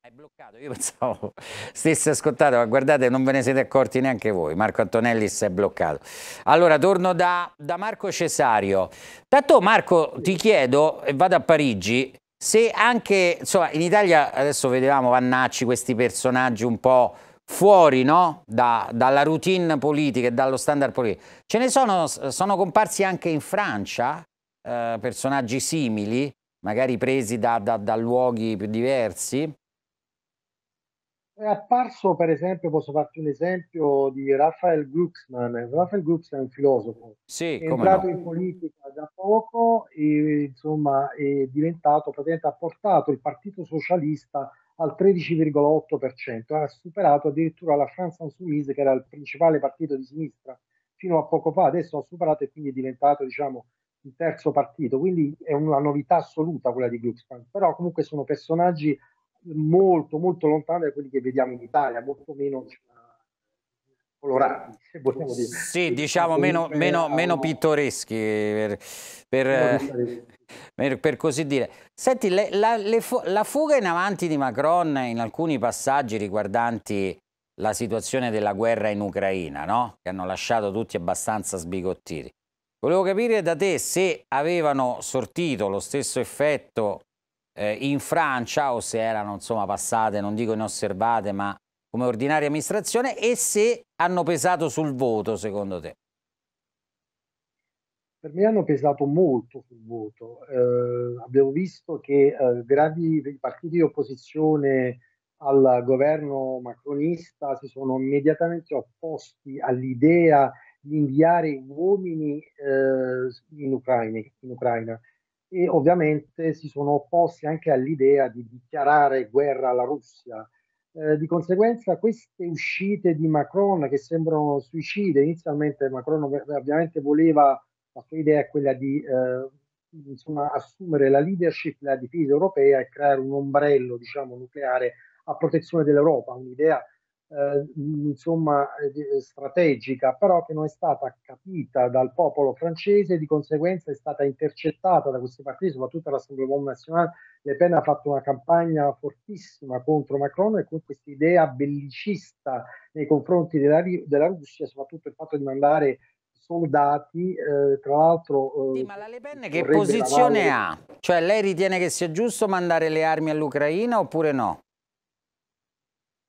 È bloccato, io pensavo stesse ascoltato, ma guardate non ve ne siete accorti neanche voi, Marco Antonellis è bloccato. Allora torno da, da Marco Cesario. Tanto Marco ti chiedo, e vado a Parigi, se anche, insomma, in Italia adesso vedevamo Vannacci, questi personaggi un po' fuori no? da, dalla routine politica e dallo standard politico, ce ne sono, sono comparsi anche in Francia eh, personaggi simili, magari presi da, da, da luoghi più diversi? È apparso, per esempio, posso farti un esempio di Raphael Glucksmann. Raphael Glucksmann è un filosofo. Sì, è entrato no. in politica da poco e insomma è diventato, praticamente ha portato il Partito Socialista al 13,8%, ha superato addirittura la France Insoumise che era il principale partito di sinistra fino a poco fa, adesso ha superato e quindi è diventato diciamo il terzo partito, quindi è una novità assoluta quella di Glucksmann, però comunque sono personaggi molto molto lontane da quelli che vediamo in Italia, molto meno eh, colorati, se vogliamo dire. Sì, diciamo meno, meno, meno pittoreschi, per, per, eh, per, per, così dire. Senti, le, la, le, la, fuga in avanti di Macron in alcuni passaggi riguardanti la situazione della guerra in Ucraina, no? che hanno lasciato tutti abbastanza sbigottiti. Volevo capire da te se avevano sortito lo stesso effetto eh, in Francia o se erano insomma, passate, non dico inosservate, ma come ordinaria amministrazione e se hanno pesato sul voto secondo te? Per me hanno pesato molto sul voto. Eh, abbiamo visto che eh, grandi partiti di opposizione al governo macronista si sono immediatamente opposti all'idea di inviare uomini eh, in, Ucraina, in Ucraina e ovviamente si sono opposti anche all'idea di dichiarare guerra alla Russia. Eh, di conseguenza queste uscite di Macron che sembrano suicide, inizialmente Macron ovviamente voleva, la sua idea è quella di eh, insomma, assumere la leadership della difesa europea e creare un ombrello diciamo, nucleare a protezione dell'Europa, un'idea eh, insomma, eh, eh, strategica, però che non è stata capita dal popolo francese e di conseguenza è stata intercettata da questi partiti, soprattutto l'Assemblea Nazionale. Le Pen ha fatto una campagna fortissima contro Macron e con questa idea bellicista nei confronti della, della Russia, soprattutto il fatto di mandare soldati, eh, tra l'altro... Eh, sì, ma la Le Pen che posizione lavare... ha? Cioè lei ritiene che sia giusto mandare le armi all'Ucraina oppure no?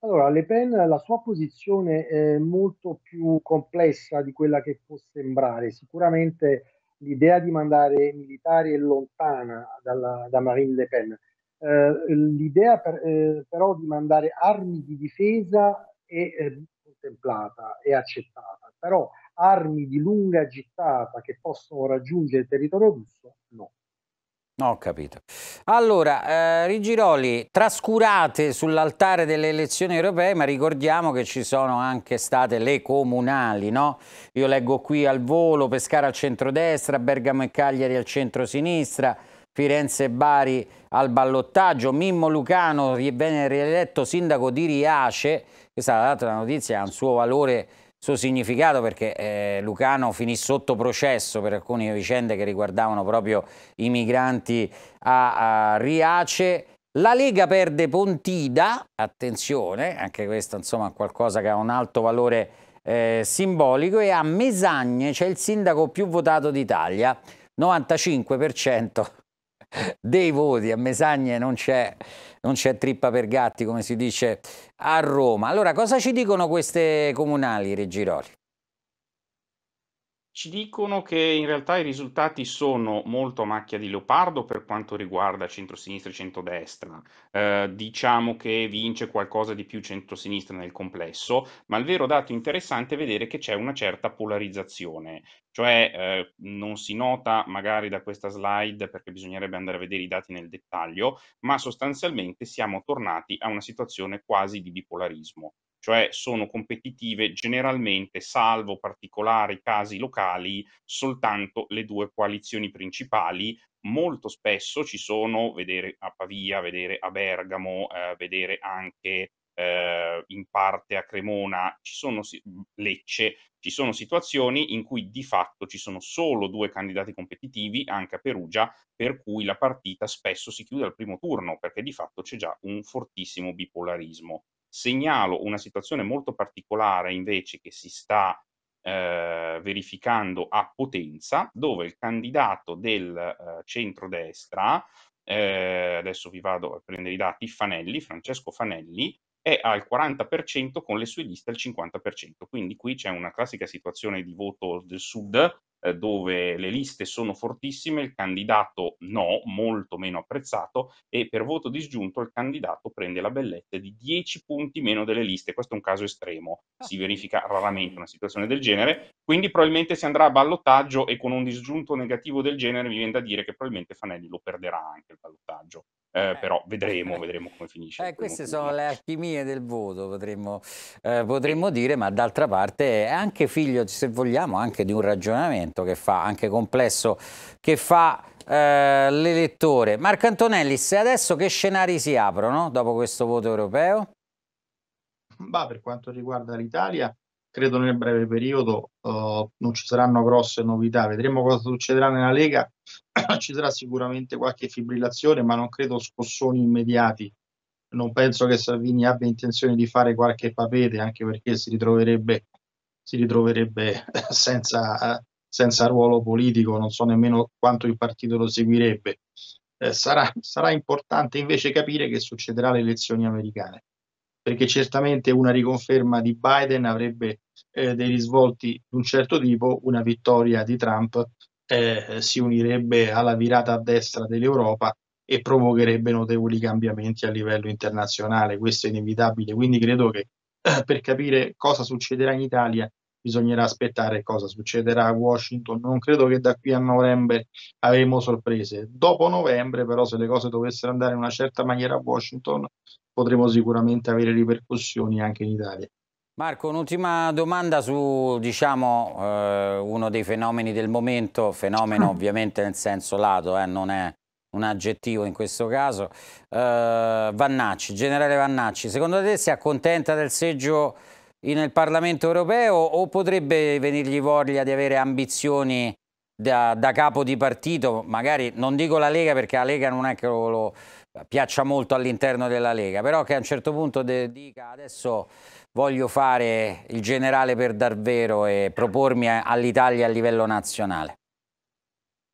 Allora, Le Pen la sua posizione è molto più complessa di quella che può sembrare. Sicuramente l'idea di mandare militari è lontana dalla, da Marine Le Pen. Eh, l'idea per, eh, però di mandare armi di difesa è eh, contemplata e accettata, però armi di lunga gittata che possono raggiungere il territorio russo no. No, ho capito. Allora, eh, Rigiroli, trascurate sull'altare delle elezioni europee, ma ricordiamo che ci sono anche state le comunali, no? Io leggo qui al volo Pescara al centro-destra, Bergamo e Cagliari al centro-sinistra, Firenze e Bari al ballottaggio, Mimmo Lucano viene rieletto sindaco di Riace, questa è stata la notizia, ha un suo valore suo significato perché eh, Lucano finì sotto processo per alcune vicende che riguardavano proprio i migranti a, a Riace. La Lega perde Pontida, attenzione, anche questo insomma qualcosa che ha un alto valore eh, simbolico, e a Mesagne c'è il sindaco più votato d'Italia, 95% dei voti, a Mesagne non c'è, non c'è trippa per gatti come si dice a Roma. Allora cosa ci dicono queste comunali, Reggiroli? Ci dicono che in realtà i risultati sono molto a macchia di leopardo per quanto riguarda centrosinistra e centrodestra. Eh, diciamo che vince qualcosa di più centrosinistra nel complesso, ma il vero dato interessante è vedere che c'è una certa polarizzazione, cioè eh, non si nota magari da questa slide perché bisognerebbe andare a vedere i dati nel dettaglio, ma sostanzialmente siamo tornati a una situazione quasi di bipolarismo cioè sono competitive generalmente, salvo particolari casi locali, soltanto le due coalizioni principali. Molto spesso ci sono, vedere a Pavia, vedere a Bergamo, eh, vedere anche eh, in parte a Cremona, ci sono Lecce, ci sono situazioni in cui di fatto ci sono solo due candidati competitivi, anche a Perugia, per cui la partita spesso si chiude al primo turno, perché di fatto c'è già un fortissimo bipolarismo. Segnalo una situazione molto particolare invece che si sta eh, verificando a Potenza, dove il candidato del eh, centrodestra, eh, adesso vi vado a prendere i dati, Fanelli, Francesco Fanelli, è al 40% con le sue liste al 50%. Quindi qui c'è una classica situazione di voto del sud eh, dove le liste sono fortissime, il candidato no, molto meno apprezzato e per voto disgiunto il candidato prende la bellezza di 10 punti meno delle liste. Questo è un caso estremo, ah. si verifica raramente una situazione del genere, quindi probabilmente si andrà a ballottaggio e con un disgiunto negativo del genere mi viene da dire che probabilmente Fanelli lo perderà anche il ballottaggio. Eh, eh, però vedremo, vedremo come finisce. Eh, queste vedremo sono le alchimie del voto, potremmo, eh, potremmo, dire, ma d'altra parte è anche figlio, se vogliamo, anche di un ragionamento che fa, anche complesso, che fa eh, l'elettore. Marco Antonellis, se adesso che scenari si aprono dopo questo voto europeo? Bah, per quanto riguarda l'Italia, credo nel breve periodo uh, non ci saranno grosse novità, vedremo cosa succederà nella Lega, ci sarà sicuramente qualche fibrillazione, ma non credo scossoni immediati. Non penso che Salvini abbia intenzione di fare qualche papete, anche perché si ritroverebbe, si ritroverebbe senza, senza ruolo politico, non so nemmeno quanto il partito lo seguirebbe. Eh, sarà, sarà importante invece capire che succederà alle elezioni americane perché certamente una riconferma di Biden avrebbe eh, dei risvolti di un certo tipo, una vittoria di Trump eh, si unirebbe alla virata a destra dell'Europa e provocherebbe notevoli cambiamenti a livello internazionale. Questo è inevitabile, quindi credo che eh, per capire cosa succederà in Italia bisognerà aspettare cosa succederà a Washington. Non credo che da qui a novembre avremo sorprese. Dopo novembre, però, se le cose dovessero andare in una certa maniera a Washington, potremo sicuramente avere ripercussioni anche in Italia. Marco, un'ultima domanda su diciamo, eh, uno dei fenomeni del momento, fenomeno ah. ovviamente nel senso lato, eh, non è un aggettivo in questo caso. Eh, Vannacci, generale Vannacci, secondo te si accontenta del seggio nel Parlamento europeo o potrebbe venirgli voglia di avere ambizioni da, da, capo di partito, magari non dico la Lega perché la Lega non è che lo, lo piaccia molto all'interno della Lega, però che a un certo punto dica adesso voglio fare il generale per davvero e propormi all'Italia a livello nazionale?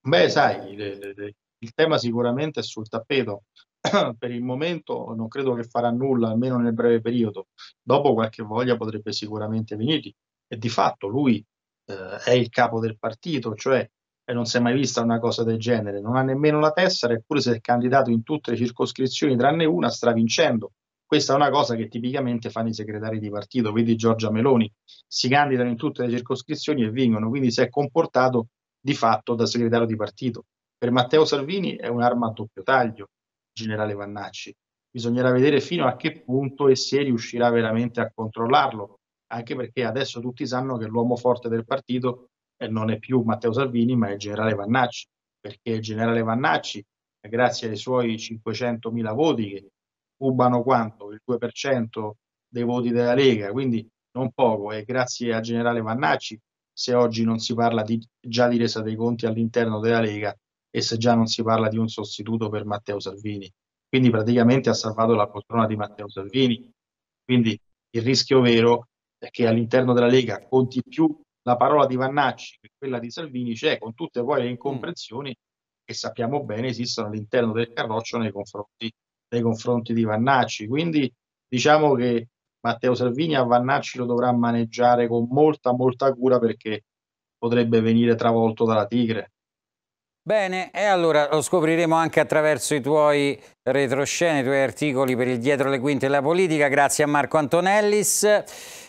Beh, sai, il tema sicuramente è sul tappeto. per il momento non credo che farà nulla, almeno nel breve periodo. Dopo qualche voglia potrebbe sicuramente venire. E di fatto lui eh, è il capo del partito, cioè e non si è mai vista una cosa del genere, non ha nemmeno la tessera, eppure si è candidato in tutte le circoscrizioni tranne una, stravincendo. Questa è una cosa che tipicamente fanno i segretari di partito, vedi Giorgia Meloni, si candidano in tutte le circoscrizioni e vincono, quindi si è comportato di fatto da segretario di partito. Per Matteo Salvini è un'arma a doppio taglio, generale Vannacci. Bisognerà vedere fino a che punto e se riuscirà veramente a controllarlo, anche perché adesso tutti sanno che l'uomo forte del partito eh, non è più Matteo Salvini, ma è il generale Vannacci, perché il generale Vannacci, grazie ai suoi 500.000 voti che rubano quanto? Il 2% dei voti della Lega, quindi non poco. E grazie a generale Vannacci, se oggi non si parla di, già di resa dei conti all'interno della Lega e se già non si parla di un sostituto per Matteo Salvini. Quindi praticamente ha salvato la poltrona di Matteo Salvini. Quindi il rischio vero è che all'interno della Lega conti più la parola di Vannacci che quella di Salvini, c'è cioè con tutte poi le mm. incomprensioni che sappiamo bene esistono all'interno del Carroccio nei confronti nei confronti di Vannacci. Quindi diciamo che Matteo Salvini a Vannacci lo dovrà maneggiare con molta, molta cura perché potrebbe venire travolto dalla tigre. Bene, e allora lo scopriremo anche attraverso i tuoi retroscene, i tuoi articoli per il Dietro le Quinte e la Politica. Grazie a Marco Antonellis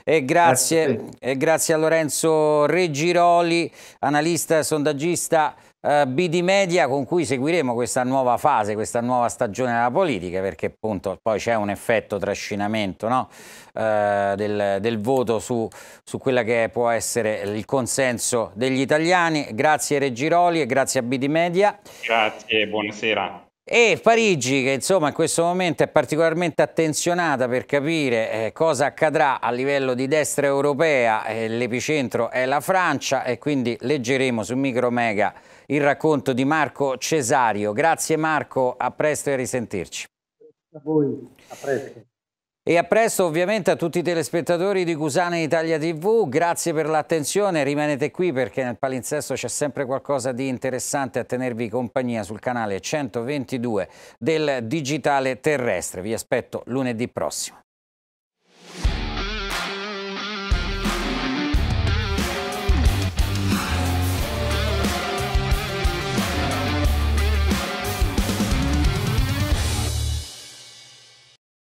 e grazie, grazie. E grazie a Lorenzo Reggiroli, analista e sondaggista eh, BD Media con cui seguiremo questa nuova fase, questa nuova stagione della politica, perché appunto poi c'è un effetto trascinamento no? eh, del, del, voto su, su quella che può essere il consenso degli italiani. Grazie Reggiroli e grazie a BD Media. Grazie, buonasera. E Parigi, che insomma in questo momento è particolarmente attenzionata per capire eh, cosa accadrà a livello di destra europea, eh, l'epicentro è la Francia e quindi leggeremo su Micromega il racconto di Marco Cesario. Grazie Marco, a presto e a risentirci. A voi, a presto. E a presto ovviamente a tutti i telespettatori di Cusane Italia TV, grazie per l'attenzione, rimanete qui perché nel palinsesto c'è sempre qualcosa di interessante a tenervi compagnia sul canale 122 del Digitale Terrestre. Vi aspetto lunedì prossimo.